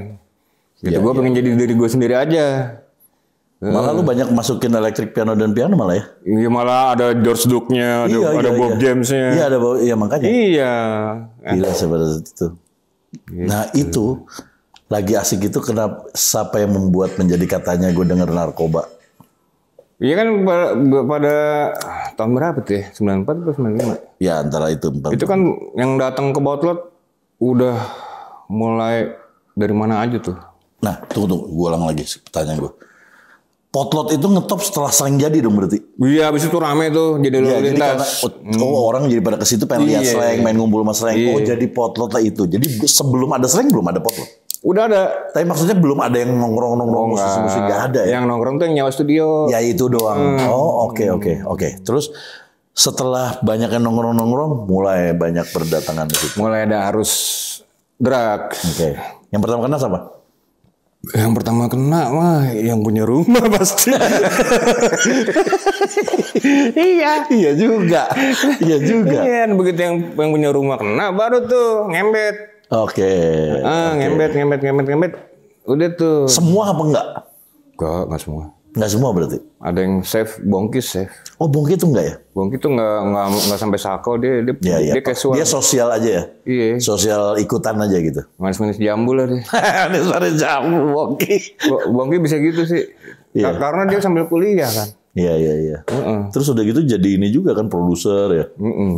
Gitu, ya, gue ya. pengen iya. jadi diri gue sendiri aja. Malah lu eh. banyak masukin elektrik piano dan piano malah ya? Iya malah ada George Duke-nya, iya, ada iya, Bob iya. James-nya. Iya ada Bob, iya makanya. Iya. Gila seperti itu. Gitu. Nah itu lagi asik itu kenapa siapa yang membuat menjadi katanya gue denger narkoba? Iya kan pada, pada tahun berapa tuh ya? 94 atau 95? Ya antara itu. -4. Itu kan yang datang ke Botlot udah mulai dari mana aja tuh? Nah tunggu tunggu gue ulang lagi pertanyaan gue potlot itu ngetop setelah sering jadi dong berarti. Iya, habis itu rame tuh jadi iya, lalu ya, lintas. Jadi karena, oh, hmm. orang jadi pada ke situ pengen lihat iya, iya, sering main ngumpul sama sering. Oh, jadi potlot lah itu. Jadi sebelum ada sering belum ada potlot. Udah ada. Tapi maksudnya belum ada yang nongkrong nongkrong oh, musik musik gak ada ya. Yang nongkrong tuh yang nyawa studio. Ya itu doang. Hmm. Oh, oke okay, oke okay, oke. Okay. Terus setelah banyak yang nongkrong nongkrong, mulai banyak berdatangan di situ. Mulai ada arus drag. Oke. Okay. Yang pertama kenal siapa? Yang pertama kena mah yang punya rumah pasti. iya. Iya juga. Iya juga. Iya, begitu yang yang punya rumah kena baru tuh ngembet. Oke. Okay. Ah, okay. ngembet ngembet ngembet ngembet. Udah tuh. Semua apa enggak? Enggak, enggak semua. Nggak semua berarti? Ada yang save bongkis save. Oh bongki itu enggak ya? bongki itu enggak, nggak nggak sampai sako dia dia, ya, ya. dia casual. Dia sosial aja ya? Iya. Sosial ikutan aja gitu. Manis-manis jambu lah dia. Manis-manis jambu bongkis. Bongkis bisa gitu sih. Ya. Karena dia sambil kuliah kan. Iya iya iya. Uh -uh. Terus udah gitu jadi ini juga kan produser ya. Uh -uh.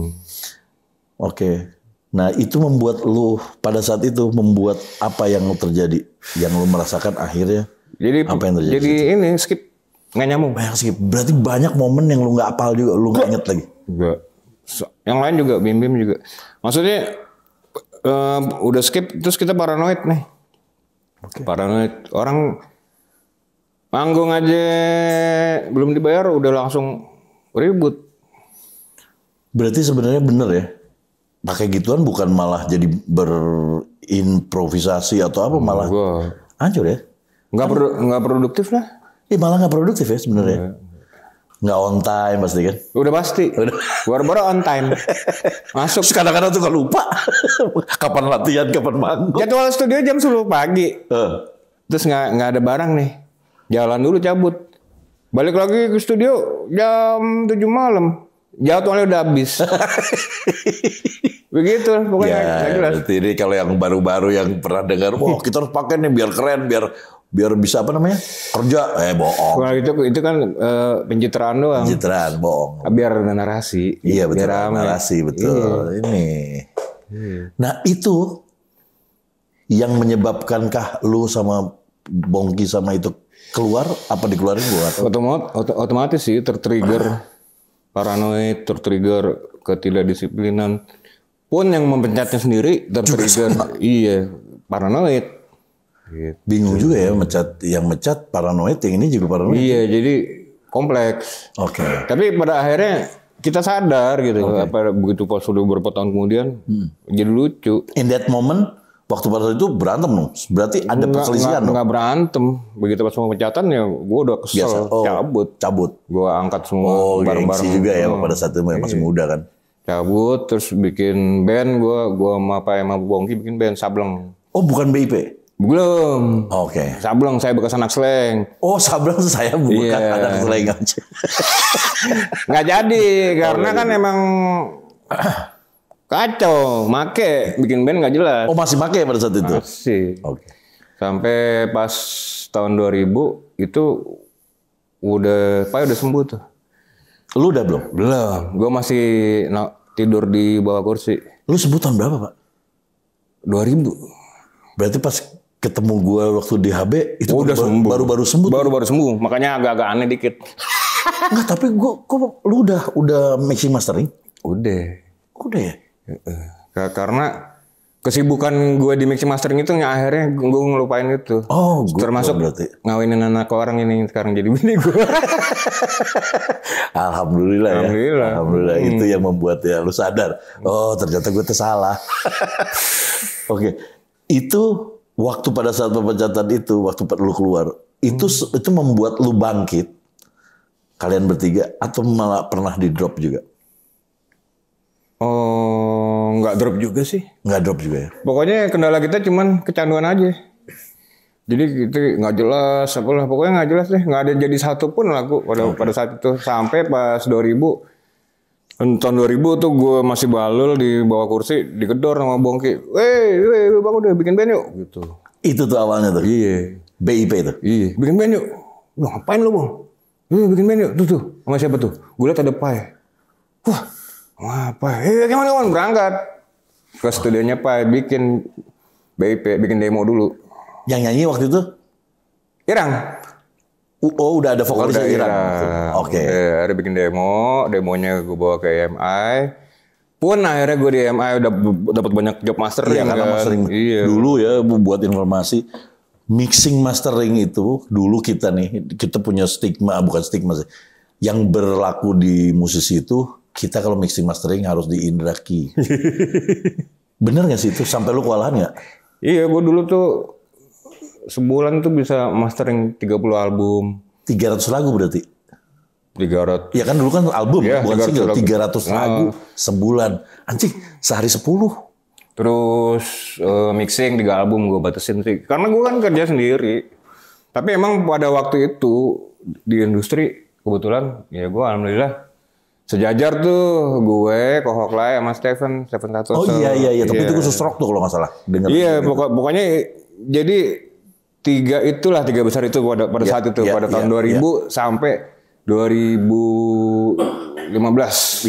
Oke. Nah itu membuat lu pada saat itu membuat apa yang terjadi, yang lu merasakan akhirnya. Jadi apa yang terjadi? Jadi ini skip Nggak nyambung. Banyak sih. Berarti banyak momen yang lu nggak apal juga, lu nggak inget lagi. Enggak. Yang lain juga, Bim Bim juga. Maksudnya uh, udah skip, terus kita paranoid nih. Okay. Paranoid. Orang panggung aja belum dibayar udah langsung ribut. Berarti sebenarnya bener ya? Pakai gituan bukan malah jadi berimprovisasi atau apa malah Enggak. hancur ya? Nggak, kan produ nggak produktif lah Ih, malah nggak produktif ya sebenarnya. Iya. Nggak on time pasti kan? Udah pasti. Baru-baru on time. Masuk. Kadang-kadang tuh lupa. kapan latihan, kapan manggung. Jadwal studio jam 10 pagi. Uh. Terus nggak nggak ada barang nih. Jalan dulu cabut. Balik lagi ke studio jam 7 malam. Jadwalnya udah habis. Begitu pokoknya. Ya, jelas. Jadi kalau yang baru-baru yang pernah dengar, wah kita harus pakai nih biar keren, biar biar bisa apa namanya kerja eh bohong nah, itu itu kan e, pencitraan doang pencitraan bohong ah, biar narasi iya betul biar narasi betul iya. ini iya. nah itu yang menyebabkankah lu sama Bongki sama itu keluar apa dikeluarin buat otomat otomatis sih tertrigger paranoid tertrigger ketidakdisiplinan pun yang mempencetnya sendiri tertrigger iya paranoid Gitu. Bingung juga ya mecat yang mecat paranoid yang ini juga paranoid. Iya, jadi kompleks. Oke. Okay. Tapi pada akhirnya kita sadar gitu okay. apa begitu pas sudah beberapa tahun kemudian hmm. jadi lucu. In that moment waktu pada itu berantem dong. Berarti ada perselisihan dong. Enggak berantem. Begitu pas mau pecatan ya gue udah kesel, Oh, cabut. Cabut. Gue angkat semua barang-barang oh, bareng juga ya pada saat itu masih iya. muda kan. Cabut terus bikin band gue, gue sama apa emang Bongki bikin band Sableng. Oh bukan BIP? Belum. Oke. Okay. Sableng saya bekas anak slang. Oh, sableng saya bukan yeah. anak slang aja. Enggak jadi oh, karena iya. kan emang kacau, make bikin band nggak jelas. Oh, masih make pada saat itu. Masih. Oke. Okay. Sampai pas tahun 2000 itu udah Pak udah sembuh tuh. Lu udah belum? Belum. Gue masih no, tidur di bawah kursi. Lu sembuh tahun berapa, Pak? 2000. Berarti pas ketemu gue waktu di HB itu oh, udah sembuh. baru baru sembuh baru baru sembuh makanya agak-agak aneh dikit Enggak, tapi gue kok lu udah udah mixing mastering udah udah ya karena kesibukan gue di mixing mastering itu nggak akhirnya gue ngelupain itu oh gue termasuk berarti ngawinin anak orang ini sekarang jadi bini gue alhamdulillah ya alhamdulillah, alhamdulillah. Hmm. itu yang membuat ya lu sadar oh ternyata gue tersalah oke okay. itu waktu pada saat pemecatan itu, waktu lu keluar, itu hmm. itu membuat lu bangkit. Kalian bertiga atau malah pernah di drop juga? Oh, nggak drop juga sih. Nggak drop juga ya. Pokoknya kendala kita cuman kecanduan aja. Jadi itu nggak jelas, apalah pokoknya nggak jelas deh, nggak ada jadi satu pun laku pada okay. pada saat itu sampai pas 2000 tahun 2000 tuh gue masih balul di bawah kursi digedor sama Bongki. Weh, weh, bangun deh bikin band yuk gitu. Itu tuh awalnya tuh. Iya. BIP itu. Iya, bikin band yuk. Lu ngapain lu, Bang? Lu iya, bikin band yuk. Tuh tuh, sama siapa tuh? Gue liat ada Pai. Wah, apa? Eh, iya, gimana kawan berangkat ke studionya Pai bikin BIP, bikin demo dulu. Yang nyanyi waktu itu? Irang. Oh udah ada vokalisnya udah, Iran. Iran. Oke. Okay. Iya, udah, ada bikin demo, demonya gue bawa ke EMI. Pun akhirnya gue di EMI udah dapat banyak job mastering. Iya karena kan? mastering iya. dulu ya buat informasi. Mixing mastering itu dulu kita nih kita punya stigma bukan stigma sih yang berlaku di musisi itu kita kalau mixing mastering harus di Indraki. Bener gak sih itu sampai lu kewalahan nggak? Iya, gue dulu tuh sebulan tuh bisa mastering 30 album. 300 lagu berarti? 300. Ya kan dulu kan album ya, bukan 300 single, 300 lagu uh. sebulan. Anjing, sehari 10. Terus uh, mixing 3 album gue batasin sih. Karena gue kan kerja sendiri. Tapi emang pada waktu itu di industri kebetulan ya gue alhamdulillah sejajar tuh gue, Kohok Lai sama stephen stephen Tatoso. Oh iya iya iya, tapi yeah. itu khusus rock tuh kalau nggak salah. Iya iya, pokok, pokoknya jadi tiga itulah tiga besar itu pada pada yeah, saat itu yeah, pada yeah, tahun yeah, 2000 yeah. sampai 2015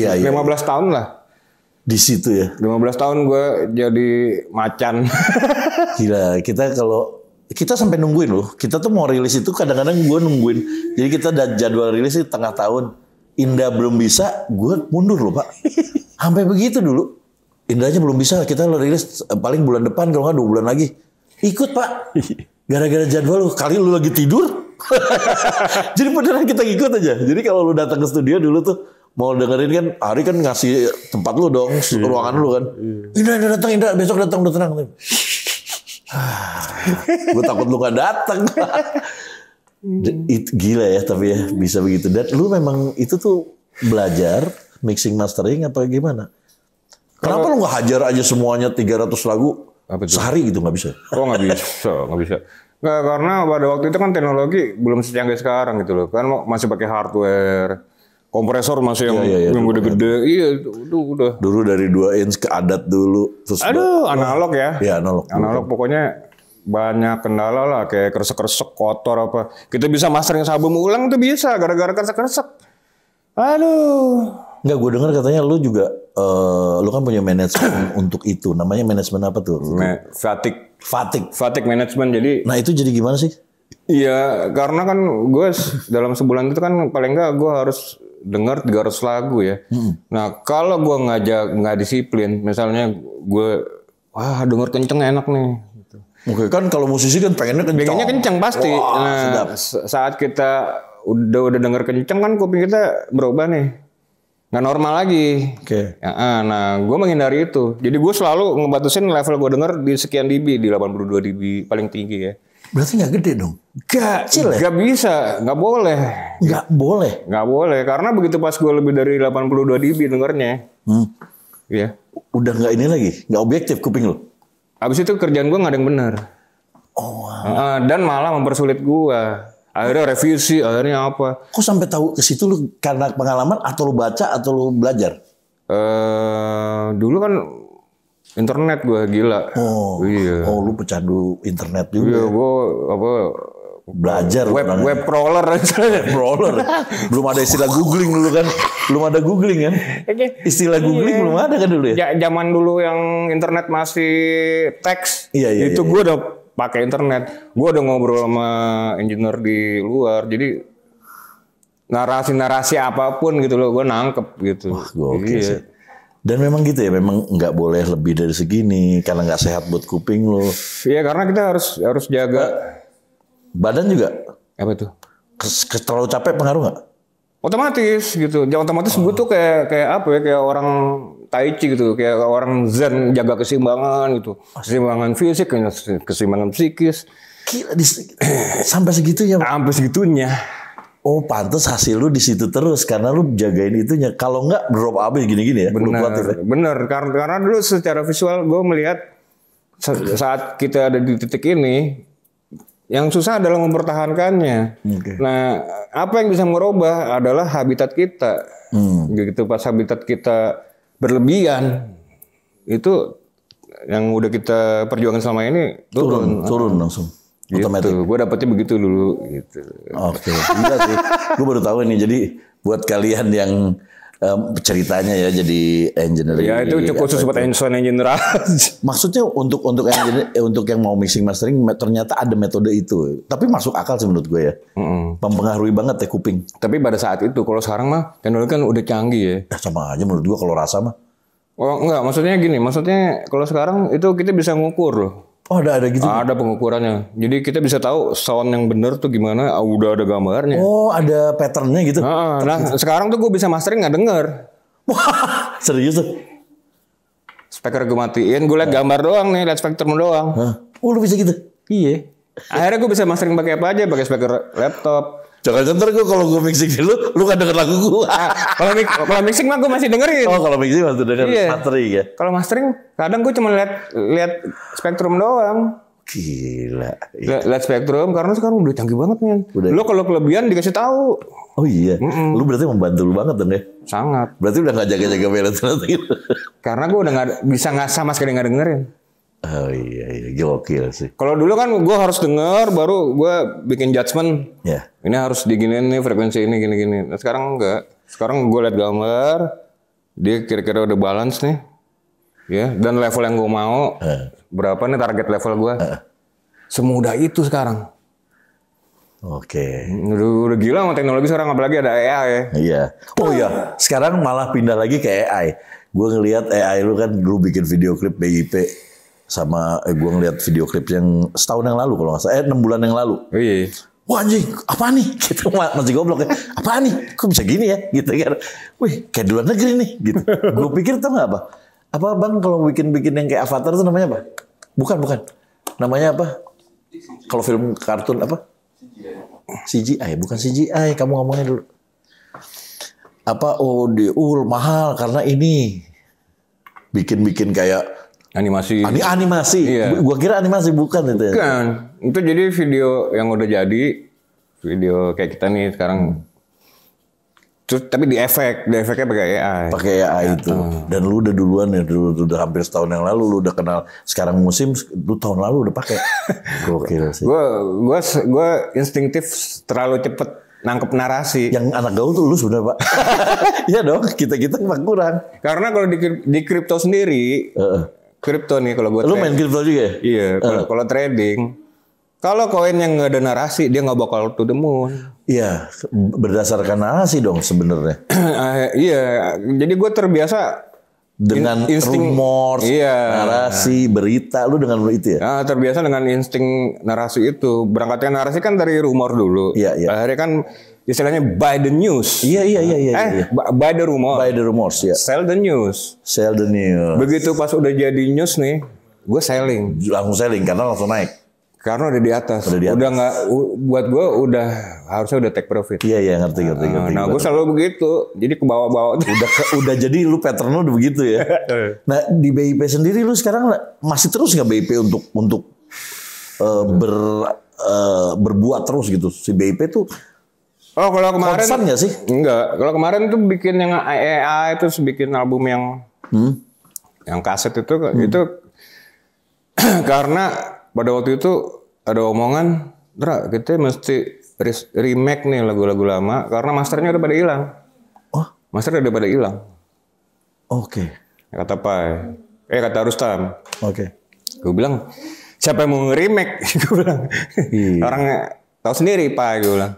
yeah, yeah, 15 yeah. tahun lah di situ ya 15 tahun gue jadi macan gila kita kalau kita sampai nungguin loh kita tuh mau rilis itu kadang-kadang gue nungguin jadi kita ada jadwal rilis di tengah tahun Indah belum bisa, gue mundur loh pak. Sampai begitu dulu. Indahnya belum bisa, kita rilis paling bulan depan kalau nggak dua bulan lagi. Ikut pak. Gara-gara jadwal lu oh, kali lu lagi tidur. Jadi beneran kita ikut aja. Jadi kalau lu datang ke studio dulu tuh mau dengerin kan hari kan ngasih tempat lu dong, yeah. Iya. ruangan lu kan. Yeah. Indra, Indra datang, Indra besok datang udah tenang. gue takut lu gak datang. Gila ya tapi ya bisa begitu. Dan lu memang itu tuh belajar mixing mastering apa gimana? Kenapa lu nggak hajar aja semuanya 300 lagu? Apa itu? Sehari gitu nggak bisa. Oh nggak bisa, nggak bisa. Nggak, karena pada waktu itu kan teknologi belum secanggih sekarang gitu loh. Kan masih pakai hardware, kompresor masih iya, yang iya, iya, gede-gede. Kan. Iya, itu, itu udah. Dulu dari dua inch ke adat dulu. Terus Aduh, analog ya. Iya, analog. Analog dulu. Kan. pokoknya banyak kendala lah kayak kresek-kresek kotor apa. Kita bisa mastering sabun ulang tuh bisa gara-gara kresek-kresek. Aduh. Enggak, gue dengar katanya lu juga uh, lu kan punya manajemen untuk itu. Namanya manajemen apa tuh? Fatik. Fatik. Fatik manajemen. Jadi Nah, itu jadi gimana sih? Iya, karena kan gue dalam sebulan itu kan paling enggak gue harus dengar 300 lagu ya. Hmm. Nah, kalau gue ngajak nggak disiplin, misalnya gue wah denger kenceng enak nih gitu. Oke, kan kalau musisi kan pengennya kenceng. Pengennya kenceng pasti. Wah, nah, saat kita udah udah denger kenceng kan kuping kita berubah nih nggak normal lagi. Oke. Okay. Ya, ah, nah, gue menghindari itu. Jadi gue selalu ngebatasin level gue denger di sekian dB, di 82 dB paling tinggi ya. Berarti nggak gede dong? Gak, Kecil ya? Gak bisa, nggak boleh. Nggak boleh? Nggak boleh, karena begitu pas gue lebih dari 82 dB dengernya. Hmm. Iya. Udah nggak ini lagi? Nggak objektif kuping lo? Abis itu kerjaan gue nggak ada yang benar. Oh, wow. Ah, dan malah mempersulit gue. Akhirnya revisi, akhirnya apa? Kok sampai tahu ke situ lu karena pengalaman atau lu baca atau lu belajar? Eh, dulu kan internet gua gila. Oh, iya. Oh, lu pecandu internet juga. Iya, gue apa belajar web kan. web crawler crawler belum ada istilah googling dulu kan belum ada googling kan istilah googling iya. belum ada kan dulu ya? ya zaman dulu yang internet masih teks iya, iya, itu iya, gue iya. udah pakai internet. Gue udah ngobrol sama engineer di luar, jadi narasi-narasi apapun gitu loh, gue nangkep gitu. Wah, gue oke okay iya. sih. Dan memang gitu ya, memang nggak boleh lebih dari segini karena nggak sehat buat kuping lo. Iya, karena kita harus harus jaga badan juga. Apa itu? Terlalu capek pengaruh nggak? Otomatis gitu. Jangan otomatis oh. gue tuh kayak kayak apa ya? Kayak orang tai chi gitu kayak orang zen jaga keseimbangan gitu keseimbangan fisik keseimbangan psikis Gila, di, sampai segitu ya sampai segitunya Oh pantas hasil lu di situ terus karena lu jagain itunya. Kalau enggak drop abis gini-gini ya. Bener, ya. bener. Karena, karena dulu secara visual gue melihat saat kita ada di titik ini, yang susah adalah mempertahankannya. Okay. Nah, apa yang bisa merubah adalah habitat kita. Hmm. Gitu pas habitat kita berlebihan itu yang udah kita perjuangkan selama ini turun turun, turun langsung gitu. otomatis gue dapetnya begitu dulu gitu oke okay. gue baru tahu ini jadi buat kalian yang um, ceritanya ya jadi engineer. Ya itu cukup khusus buat engineer engineer Maksudnya untuk untuk engineer eh, untuk yang mau mixing mastering ternyata ada metode itu. Tapi masuk akal sih menurut gue ya. Mm-hmm. Mempengaruhi banget ya kuping. Tapi pada saat itu kalau sekarang mah teknologi kan udah canggih ya. Eh, sama aja menurut gue kalau rasa mah. Oh enggak, maksudnya gini, maksudnya kalau sekarang itu kita bisa ngukur loh Oh ada ada gitu. Ada pengukurannya. Jadi kita bisa tahu sound yang benar tuh gimana. Ah, udah ada gambarnya. Oh ada patternnya gitu. Nah, nah sekarang tuh gue bisa mastering nggak denger. Wah serius tuh. Speaker gue matiin, gue liat nah. gambar doang nih, liat spektrum doang. Hah? Oh lu bisa gitu? Iya. Akhirnya gue bisa mastering pakai apa aja, pakai speaker laptop, Jangan ntar gue kalau gue mixing dulu, lu, lu gak denger lagu gue. Nah, kalau mix, kalau mixing mah gue masih dengerin. Oh, kalau mixing masih dengerin iya. mastering ya. Kalau mastering kadang gue cuma lihat lihat spektrum doang. Gila. Iya. Lihat spektrum karena sekarang udah canggih banget nih. Udah. Lo kalau kelebihan dikasih tahu. Oh iya. Mm -mm. Lu berarti membantu lu banget dong ya. Sangat. Berarti udah gak jaga-jaga balance gitu. Karena gue udah gak bisa nggak sama sekali nggak dengerin. Oh iya, iya. gokil sih. Kalau dulu kan gue harus denger, baru gue bikin judgement. Yeah. Ini harus diginiin nih frekuensi ini gini-gini. Nah, sekarang enggak. Sekarang gue lihat gambar, dia kira-kira udah balance nih. Ya, yeah. dan level yang gue mau uh. berapa nih target level gue? Uh. Semudah itu sekarang. Oke. Okay. Udah, udah gila sama teknologi sekarang apalagi ada AI ya. Iya. Oh iya, sekarang malah pindah lagi ke AI. Gue ngelihat AI lu kan gue bikin video klip BIP sama eh, gue ngeliat video klip yang setahun yang lalu kalau nggak salah eh enam bulan yang lalu oh, iya. wah anjing apa nih gitu masih goblok ya apa nih kok bisa gini ya gitu kan wih kayak di luar negeri nih gitu gue pikir tau nggak apa apa bang kalau bikin bikin yang kayak avatar tuh namanya apa bukan bukan namanya apa kalau film kartun apa CGI bukan CGI kamu ngomongnya dulu apa oh diul uh, mahal karena ini bikin-bikin kayak Animasi. Ani animasi. Iya. Gua kira animasi bukan itu. Ya. Bukan. Itu jadi video yang udah jadi video kayak kita nih sekarang. Terus tapi di efek, di efeknya pakai AI. Pakai AI ya, itu. Dan lu udah duluan ya, dulu udah hampir setahun yang lalu lu udah kenal. Sekarang musim, lu tahun lalu udah pakai. kira sih. Gua, gua, gua instinktif terlalu cepet nangkep narasi. Yang anak gaul tuh lu sudah pak. Iya dong, kita kita kurang. Karena kalau di, di kripto sendiri, uh -uh kripto nih kalau buat Lu main kripto juga ya? Iya, kalau, uh. trading kalau koin yang nggak ada narasi, dia nggak bakal to the moon. Iya, berdasarkan narasi dong sebenarnya. uh, iya, jadi gue terbiasa dengan insting, rumor, iya. narasi, berita, lu dengan itu ya? Nah, terbiasa dengan insting narasi itu. Berangkatnya narasi kan dari rumor dulu. Iya, iya. Akhirnya kan istilahnya by the news. Iya, iya, iya. iya eh, iya. by the rumor. By the rumors, ya. Sell the news. Sell the news. Begitu pas udah jadi news nih, gue selling. Langsung selling karena langsung naik. Karena udah di atas. Udah di atas. Udah nggak buat gue udah harusnya udah take profit. Iya iya ngerti ngerti nah, ngerti. Nah, gue selalu begitu. Jadi ke bawah-bawah udah udah jadi lu pattern lu udah begitu ya. Eh. nah, di BIP sendiri lu sekarang masih terus nggak BIP untuk untuk uh, ber uh, berbuat terus gitu. Si BIP tuh Oh, kalau kemarin ya sih? Enggak. Kalau kemarin tuh bikin yang AEA e itu bikin album yang hmm? yang kaset itu hmm. itu karena pada waktu itu ada omongan, Dra, kita mesti remake nih lagu-lagu lama karena masternya udah pada hilang. Oh, master udah pada hilang. Oke. Okay. Kata Pai. Eh kata Rustam. Oke. Okay. Gue bilang siapa yang mau remake? gue bilang. Iya. Orang tahu sendiri Pak. gue bilang.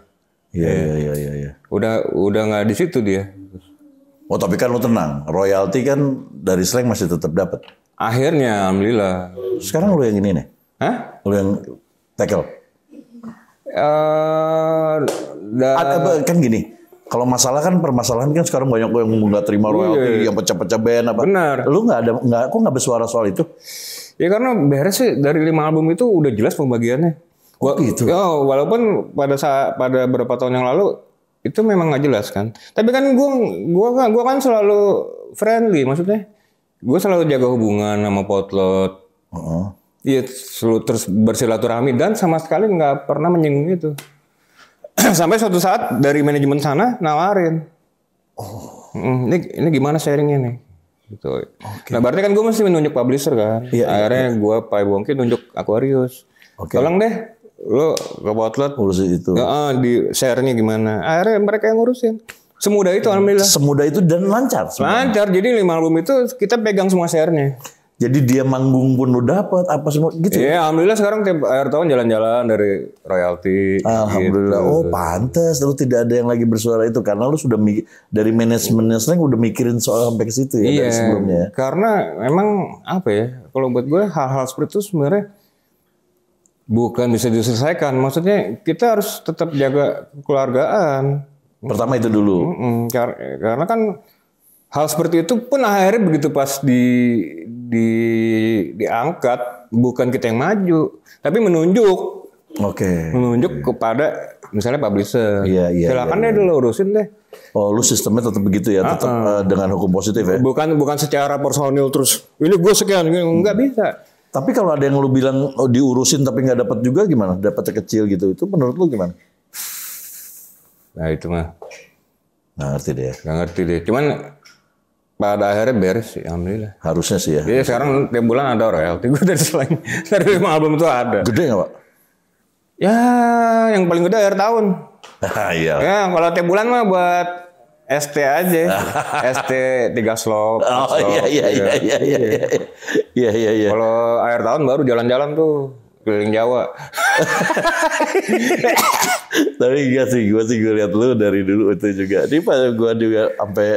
Iya iya iya iya. Ya. Udah udah nggak di situ dia. Oh tapi kan lo tenang, royalti kan dari slang masih tetap dapat. Akhirnya, alhamdulillah. Sekarang lo yang ini nih. Hah? Lo yang Tackle. Uh, da... kan gini, kalau masalah kan permasalahan kan sekarang banyak yang nggak terima iya. royalti, yeah. yang pecah-pecah band apa. Benar. Lu nggak ada, nggak, kok nggak bersuara soal itu? Ya karena beres sih dari lima album itu udah jelas pembagiannya. Gua, oh gitu. Oh, walaupun pada saat pada beberapa tahun yang lalu itu memang nggak jelas kan. Tapi kan gue gua kan gua kan selalu friendly maksudnya. Gue selalu jaga hubungan sama potlot. Uh -huh. Iya, terus bersilaturahmi dan sama sekali nggak pernah menyinggung itu. Sampai suatu saat dari manajemen sana nawarin, oh. ini ini gimana sharingnya nih? Gitu. Okay. Nah berarti kan gue mesti menunjuk publisher kan. Iya, iya. Akhirnya iya. gue Pai Bongki nunjuk Aquarius. Okay. Tolong deh lo ke outlet ngurusin itu. Nah, di share gimana? Akhirnya mereka yang ngurusin. Semudah itu alhamdulillah. Semudah itu dan lancar. Semuanya. Lancar. Jadi lima album itu kita pegang semua sharenya nya jadi dia manggung pun lu dapat apa semua gitu. Iya, alhamdulillah sekarang tiap akhir tahun jalan-jalan dari royalti. Alhamdulillah. Gitu. Oh, pantas lu tidak ada yang lagi bersuara itu karena lu sudah dari manajemennya sering udah mikirin soal sampai ke situ ya yeah, dari iya, sebelumnya. Ya. Karena memang apa ya? Kalau buat gue hal-hal seperti itu sebenarnya bukan bisa diselesaikan. Maksudnya kita harus tetap jaga keluargaan. Pertama itu dulu. Mm -mm, karena kan hal seperti itu pun akhirnya begitu pas di di diangkat bukan kita yang maju, tapi menunjuk. Oke. Okay. Menunjuk okay. kepada misalnya publisher. Iya, iya. Silakan yeah, iya. deh dulu iya. urusin deh. Oh, lu sistemnya tetap begitu ya, tetap uh, huh eh, dengan hukum positif ya. Bukan bukan secara personil terus ini gue sekian nggak hmm. bisa. Tapi kalau ada yang lu bilang oh, diurusin tapi nggak dapat juga gimana? dapat kecil gitu. Itu menurut lu gimana? Nah, itu mah. Nggak ngerti deh. Nggak ngerti deh. Cuman pada akhirnya beres sih, alhamdulillah. Harusnya sih ya. Jadi iya, sekarang tiap bulan ada royalti gue dari selain dari lima album itu ada. Gede nggak pak? Ya, yang paling gede akhir tahun. Iya. ya, kalau tiap bulan mah buat ST aja. ST tiga slop. Oh iya iya gitu. iya iya iya iya iya. iya. Kalau akhir tahun baru jalan-jalan tuh keliling Jawa. Tapi enggak sih, gue sih gue liat lu dari dulu itu juga. Ini pada gue juga sampai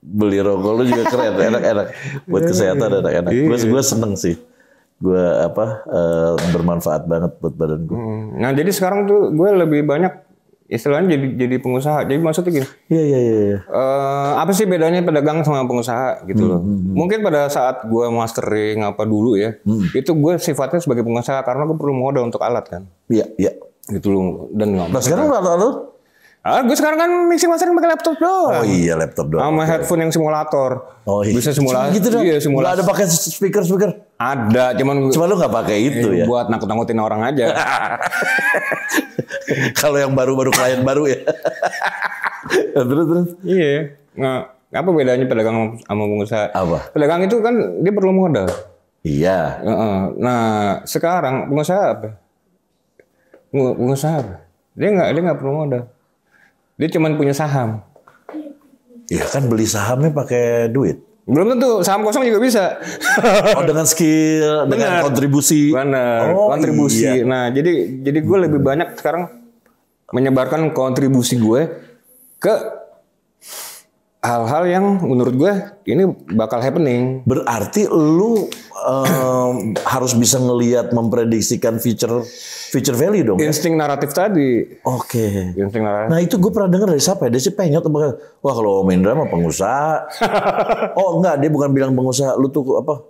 beli rokok lu juga keren, enak-enak buat kesehatan enak-enak. Gue iya. gue seneng sih gue apa uh, bermanfaat banget buat badan gue. Hmm. Nah jadi sekarang tuh gue lebih banyak istilahnya jadi jadi pengusaha. Jadi maksudnya gini. Iya iya iya. iya. Eh, apa sih bedanya pedagang sama pengusaha gitu loh? Hmm, hmm, hmm. Mungkin pada saat gue mastering apa dulu ya, hmm. itu gue sifatnya sebagai pengusaha karena gue perlu modal untuk alat kan. Iya iya. Gitu loh dan nah, nggak. Nah sekarang alat-alat Ah, gue sekarang kan mixing mastering pakai laptop doang. Oh iya laptop doang. Sama okay. headphone yang simulator. Oh iya. Bisa simulasi. Gitu dong. Iya, simulasi. Gak ada pakai speaker speaker. Ada, cuman cuma lu nggak pakai itu eh, ya. Buat nakut-nakutin orang aja. Kalau yang baru-baru klien baru ya. terus terus. Iya. Nah, apa bedanya pedagang sama pengusaha? Apa? Pedagang itu kan dia perlu modal. Iya. Nah, sekarang pengusaha apa? Pengusaha apa? Dia nggak dia nggak perlu modal dia cuma punya saham. Ya kan beli sahamnya pakai duit. Belum tentu saham kosong juga bisa. oh dengan skill, Bener. dengan kontribusi. mana? Oh, kontribusi. Iya. Nah, jadi jadi gue lebih banyak sekarang menyebarkan kontribusi gue ke hal-hal yang menurut gue ini bakal happening. Berarti lu um, harus bisa ngelihat memprediksikan feature feature value dong. Ya? Insting ya? naratif tadi. Oke. Okay. Insting naratif. Nah itu gue pernah dengar dari siapa ya? Dia sih pengen wah kalau Om Indra mah pengusaha. oh enggak, dia bukan bilang pengusaha. Lu tuh apa?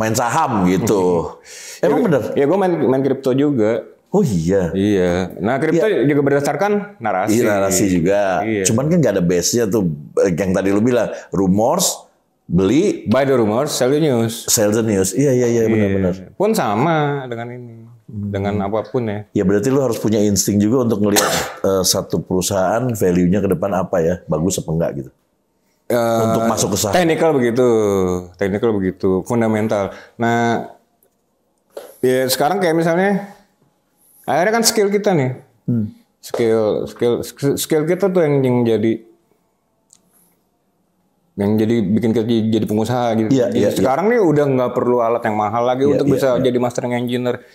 Main saham gitu. Iya. Emang ya, bener? Ya gue main main kripto juga. Oh iya. Iya. Nah kripto iya. juga berdasarkan narasi. Iya narasi juga. Iya. Cuman kan nggak ada base-nya tuh eh, yang tadi lu bilang rumors beli. Buy the rumors, sell the news. Sell the news. Iya iya iya benar-benar. Iya. Pun sama dengan ini. Hmm. Dengan apapun ya. Ya berarti lu harus punya insting juga untuk ngelihat uh, satu perusahaan value-nya ke depan apa ya, bagus apa enggak gitu. Uh, untuk masuk ke saham. Technical begitu, technical begitu, fundamental. Nah, ya sekarang kayak misalnya akhirnya kan skill kita nih hmm. skill skill skill kita tuh yang, yang jadi yang jadi bikin kita jadi pengusaha gitu. Yeah, yeah, iya. sekarang yeah. nih udah nggak perlu alat yang mahal lagi yeah, untuk yeah, bisa yeah. jadi mastering engineer.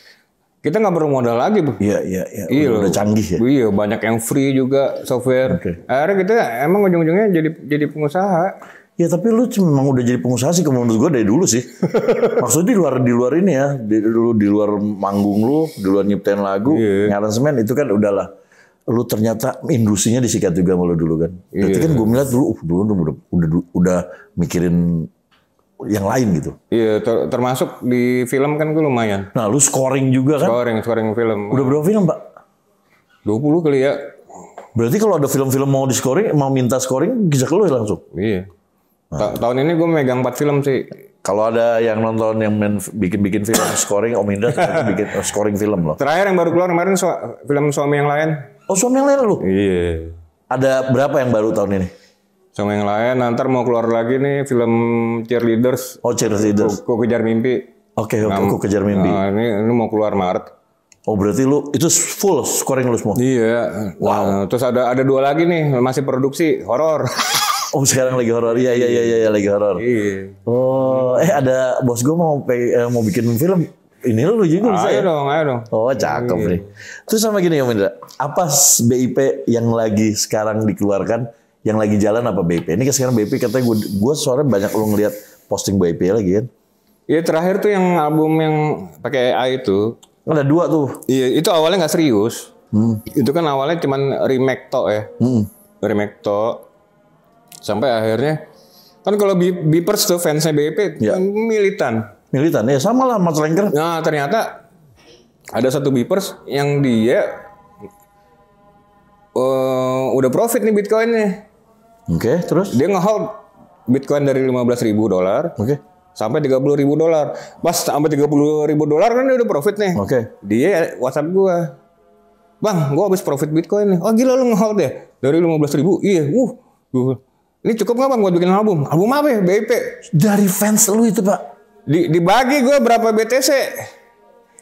Kita nggak perlu modal lagi, bu. Iya, iya, iya. Iya, udah canggih ya. Iya, banyak yang free juga software. Okay. Akhirnya kita emang ujung-ujungnya jadi jadi pengusaha. Ya tapi lu memang udah jadi pengusaha sih menurut gue dari dulu sih. Maksudnya di luar di luar ini ya, di, dulu di luar manggung lu, di luar nyiptain lagu, yeah. ngaransemen itu kan udahlah. Lu ternyata industrinya disikat juga malu dulu kan. Berarti yeah. kan gue melihat dulu, uh, dulu udah, udah, udah, udah mikirin yang lain gitu. Iya, ter termasuk di film kan gue lumayan. Nah, lu scoring juga kan? Scoring, scoring film. Udah berapa film, Pak? 20 kali ya. Berarti kalau ada film-film mau di scoring, mau minta scoring, bisa ya keluar langsung. Iya. Ta tahun ini gue megang 4 film sih. Kalau ada yang nonton yang main bikin-bikin film scoring Om oh, Indra bikin oh, scoring film loh. Terakhir yang baru keluar kemarin su film suami yang lain. Oh suami yang lain lu? Iya. Ada berapa yang baru tahun ini? Suami yang lain, nanti mau keluar lagi nih film cheerleaders. Oh cheerleaders. Ku, kejar mimpi. Oke, okay, oke, okay, kejar mimpi. Nah, ini, ini mau keluar Maret. Oh berarti lu itu full scoring lu semua? Iya. Wow. Nah, terus ada ada dua lagi nih masih produksi horor. Oh sekarang lagi horor. Iya iya iya ya lagi horor. Iya. Oh eh ada bos gue mau eh, mau bikin film ini lu juga bisa ayo ya? dong, ayo dong. Oh, cakep iya. nih. Terus sama gini ya Mindra, apa BIP yang lagi sekarang dikeluarkan, yang lagi jalan apa BIP? Ini kan sekarang BIP katanya gue, gue sore banyak lo ngeliat posting BIP lagi kan? Iya terakhir tuh yang album yang pakai AI itu. Ada dua tuh. Iya, itu awalnya nggak serius. Hmm. Itu kan awalnya cuman remake to ya. Hmm. Remake to Sampai akhirnya kan kalau Bipers tuh fansnya BP ya. Kan militan. Militan ya sama lah Mas Lengker. Nah ternyata ada satu Bipers yang dia uh, udah profit nih Bitcoinnya. Oke okay, terus? Dia ngehold Bitcoin dari lima belas ribu dolar. Oke. Okay. Sampai puluh ribu dolar. Pas sampai tiga puluh ribu dolar kan dia udah profit nih. Oke. Okay. Dia WhatsApp gua. Bang, gua habis profit Bitcoin nih. Oh gila lu ngehold ya? Dari lima belas ribu? Iya. Uh. uh ini cukup gak bang buat bikin album? Album apa ya? BIP. Dari fans lu itu pak. Di, dibagi gue berapa BTC.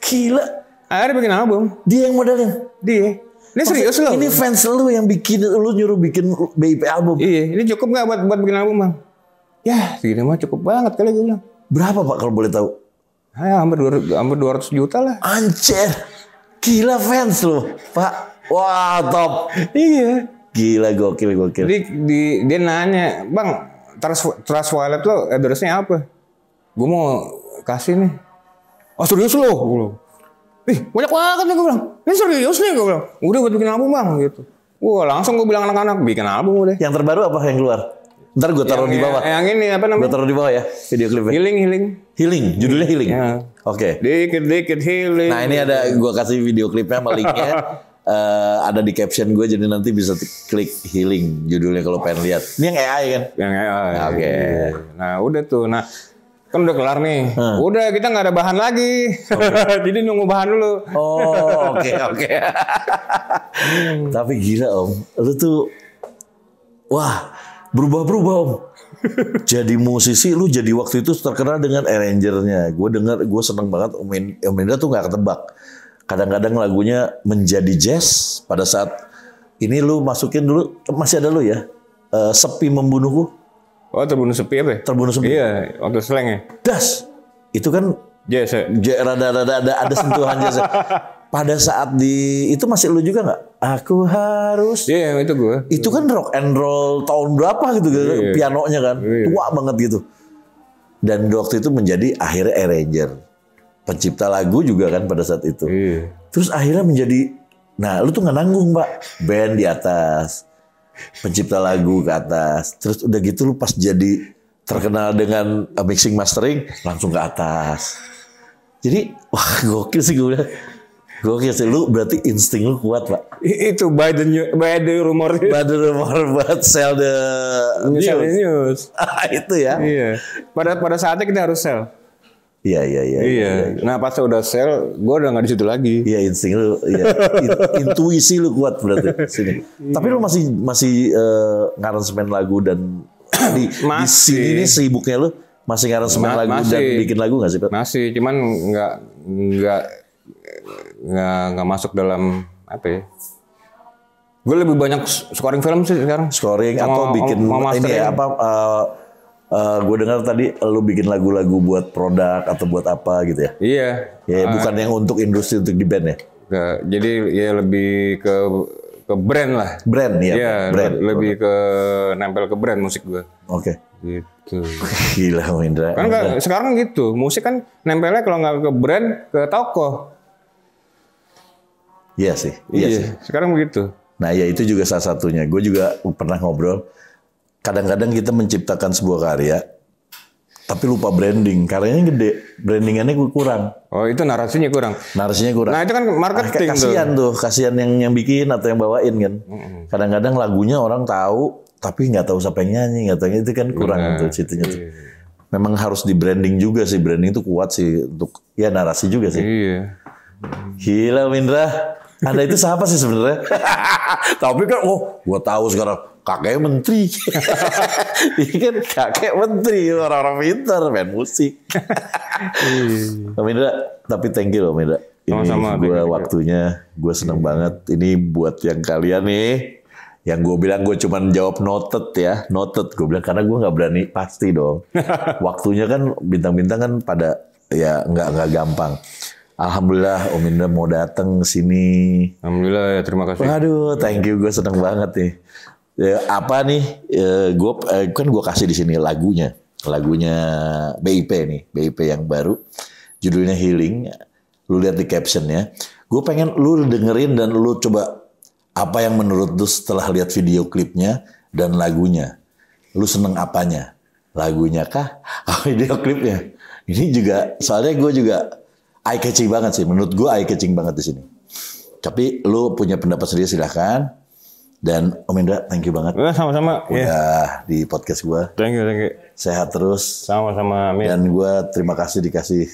Gila. Akhirnya bikin album. Dia yang modalin? Dia. Ini serius loh? Ini fans lu yang bikin lu nyuruh bikin BIP album. Iya, ini cukup gak buat buat bikin album, Bang? Ya, segini mah cukup banget kali gue bilang. Berapa Pak kalau boleh tahu? Ah, ya, hampir 200, hampir 200 juta lah. Anjir. Gila fans lu, Pak. Wah, top. iya. Gila gokil gokil. Jadi di, dia nanya, "Bang, trust trust wallet lo addressnya apa?" Gue mau kasih nih. Oh serius lo? Gue bilang, Ih banyak banget nih gue bilang. Ini serius nih gue bilang. Udah buat bikin album bang gitu. Wah langsung gue bilang anak-anak bikin album udah. Yang terbaru apa yang keluar? Ntar gue taruh yang, di bawah. Yang ini apa namanya? Gue taruh di bawah ya video klipnya. Healing, healing. Healing, judulnya healing. Ya. Oke. Okay. Dikit, dikit healing. Nah ini ada gue kasih video klipnya sama linknya. uh, ada di caption gue jadi nanti bisa klik healing judulnya kalau pengen lihat. Ini yang AI kan? Yang AI. Oh, iya. Oke. Okay. Nah udah tuh. Nah kan udah kelar nih. Hmm. Udah kita nggak ada bahan lagi. Okay. jadi nunggu bahan dulu. Oh oke okay, oke. Okay. Tapi gila om, lu tuh wah berubah-berubah om. jadi musisi lu jadi waktu itu terkenal dengan arrangernya. Gue dengar gue seneng banget Om Indra tuh nggak ketebak kadang-kadang lagunya menjadi jazz pada saat ini lu masukin dulu masih ada lu ya uh, sepi membunuhku oh terbunuh sepi apa ya? terbunuh sepi iya waktu slang ya das itu kan jazz ya. rada-rada ada ada sentuhan jazz ya. pada saat di itu masih lu juga nggak aku harus iya yeah, itu gue itu kan rock and roll tahun berapa gitu, gitu yeah. Kan? pianonya kan yeah. tua banget gitu dan waktu itu menjadi akhirnya arranger pencipta lagu juga kan pada saat itu. Iya. Terus akhirnya menjadi, nah lu tuh nggak nanggung pak, band di atas, pencipta lagu ke atas. Terus udah gitu lu pas jadi terkenal dengan uh, mixing mastering langsung ke atas. Jadi wah gokil sih gue Gokil sih lu berarti insting lu kuat pak. Itu by the new, by the rumor by the rumor buat sell the news. Sell the news. Ah, itu ya. Iya. Pada pada saatnya kita harus sell. Iya iya iya, iya iya iya. Iya. Nah pas udah sel, gue udah nggak di situ lagi. Iya insting lu, iya. intuisi lu kuat berarti sini. Tapi lu masih masih uh, eh, ngaransemen lagu dan di, di sini ini sibuknya lu masih ngaransemen lagu masih. dan bikin lagu nggak sih? Pat? Masih, cuman nggak nggak nggak nggak masuk dalam apa ya? Gue lebih banyak scoring film sih sekarang. Scoring atau bikin ini ya apa? Uh, uh, eh, gue dengar tadi lo bikin lagu-lagu buat produk atau buat apa gitu ya? Iya. Ya uh, bukan yang untuk industri untuk di band ya? Enggak, jadi ya lebih ke ke brand lah. Brand ya. Iya, brand. lebih ke nempel ke brand musik gue. Oke. Okay. Gitu. Gila Mindra. Kan gak, sekarang gitu, musik kan nempelnya kalau nggak ke brand ke toko. Iya sih. Iya, iya sih. Sekarang begitu. Nah ya itu juga salah satunya. Gue juga pernah ngobrol kadang-kadang kita menciptakan sebuah karya tapi lupa branding. Karyanya gede, brandingannya kurang. Oh, itu narasinya kurang. Narasinya kurang. Nah, itu kan marketing nah, kasihan tuh. tuh. Kasihan yang yang bikin atau yang bawain kan. Kadang-kadang lagunya orang tahu tapi nggak tahu siapa yang nyanyi, nggak tahu itu kan kurang Benar. tuh situnya tuh. Iya. Memang harus di branding juga sih. Branding itu kuat sih untuk ya narasi juga sih. Iya. Gila Windra. Anda itu siapa sih sebenarnya? Tapi kan, oh, gue tahu sekarang kakek menteri. Ini kan kakek menteri orang-orang pintar main musik. Iya. Nah, Mindra, tapi thank you loh Mindra. Ini gue waktunya, gue seneng hmm. banget. Ini buat yang kalian nih, yang gue bilang gue cuman jawab noted ya, noted. Gue bilang karena gue nggak berani pasti dong. Waktunya kan bintang-bintang kan pada ya nggak nggak gampang. Alhamdulillah Om Indra mau datang sini. Alhamdulillah ya terima kasih. Waduh, thank you gue seneng banget nih. Ya, apa nih? Ya, gue eh, kan gue kasih di sini lagunya, lagunya BIP nih, BIP yang baru. Judulnya Healing. Lu lihat di captionnya. Gue pengen lu dengerin dan lu coba apa yang menurut lu setelah lihat video klipnya dan lagunya. Lu seneng apanya? Lagunya kah? Video klipnya? Ini juga soalnya gue juga eye catching banget sih. Menurut gua eye catching banget di sini. Tapi lu punya pendapat sendiri silahkan. Dan Om Indra, thank you banget. Sama-sama. Udah yeah. di podcast gua. Thank you, thank you. Sehat terus. Sama-sama, amin. Dan gua terima kasih dikasih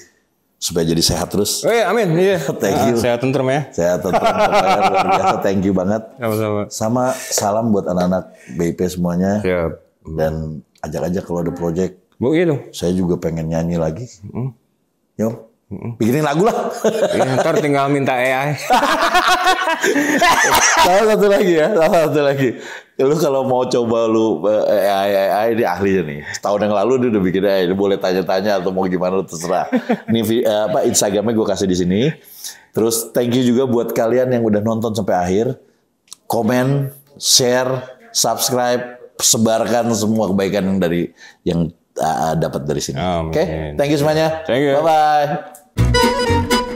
supaya jadi sehat terus. Oh iya, amin. Iya. thank ah, you. Sehat tentrem ya. Sehat tentrem. luar biasa, thank you banget. Sama-sama. Sama salam buat anak-anak BIP semuanya. Siap. Dan ajak aja kalau ada project. Bu, iya dong. Saya juga pengen nyanyi lagi. Hmm. Yuk. Bikinin lagu lah. Ya, ntar tinggal minta AI. Salah satu lagi ya, salah satu lagi. Lu kalau mau coba lu eh, AI, AI, AI dia ahlinya nih. Setahun yang lalu dia udah bikin AI, dia boleh tanya-tanya atau mau gimana lu terserah. Ini eh, apa Instagramnya gue kasih di sini. Terus thank you juga buat kalian yang udah nonton sampai akhir. Komen, share, subscribe, sebarkan semua kebaikan yang dari yang uh, dapat dari sini. Oke, okay? thank you semuanya. Thank you. Bye bye. Thank you.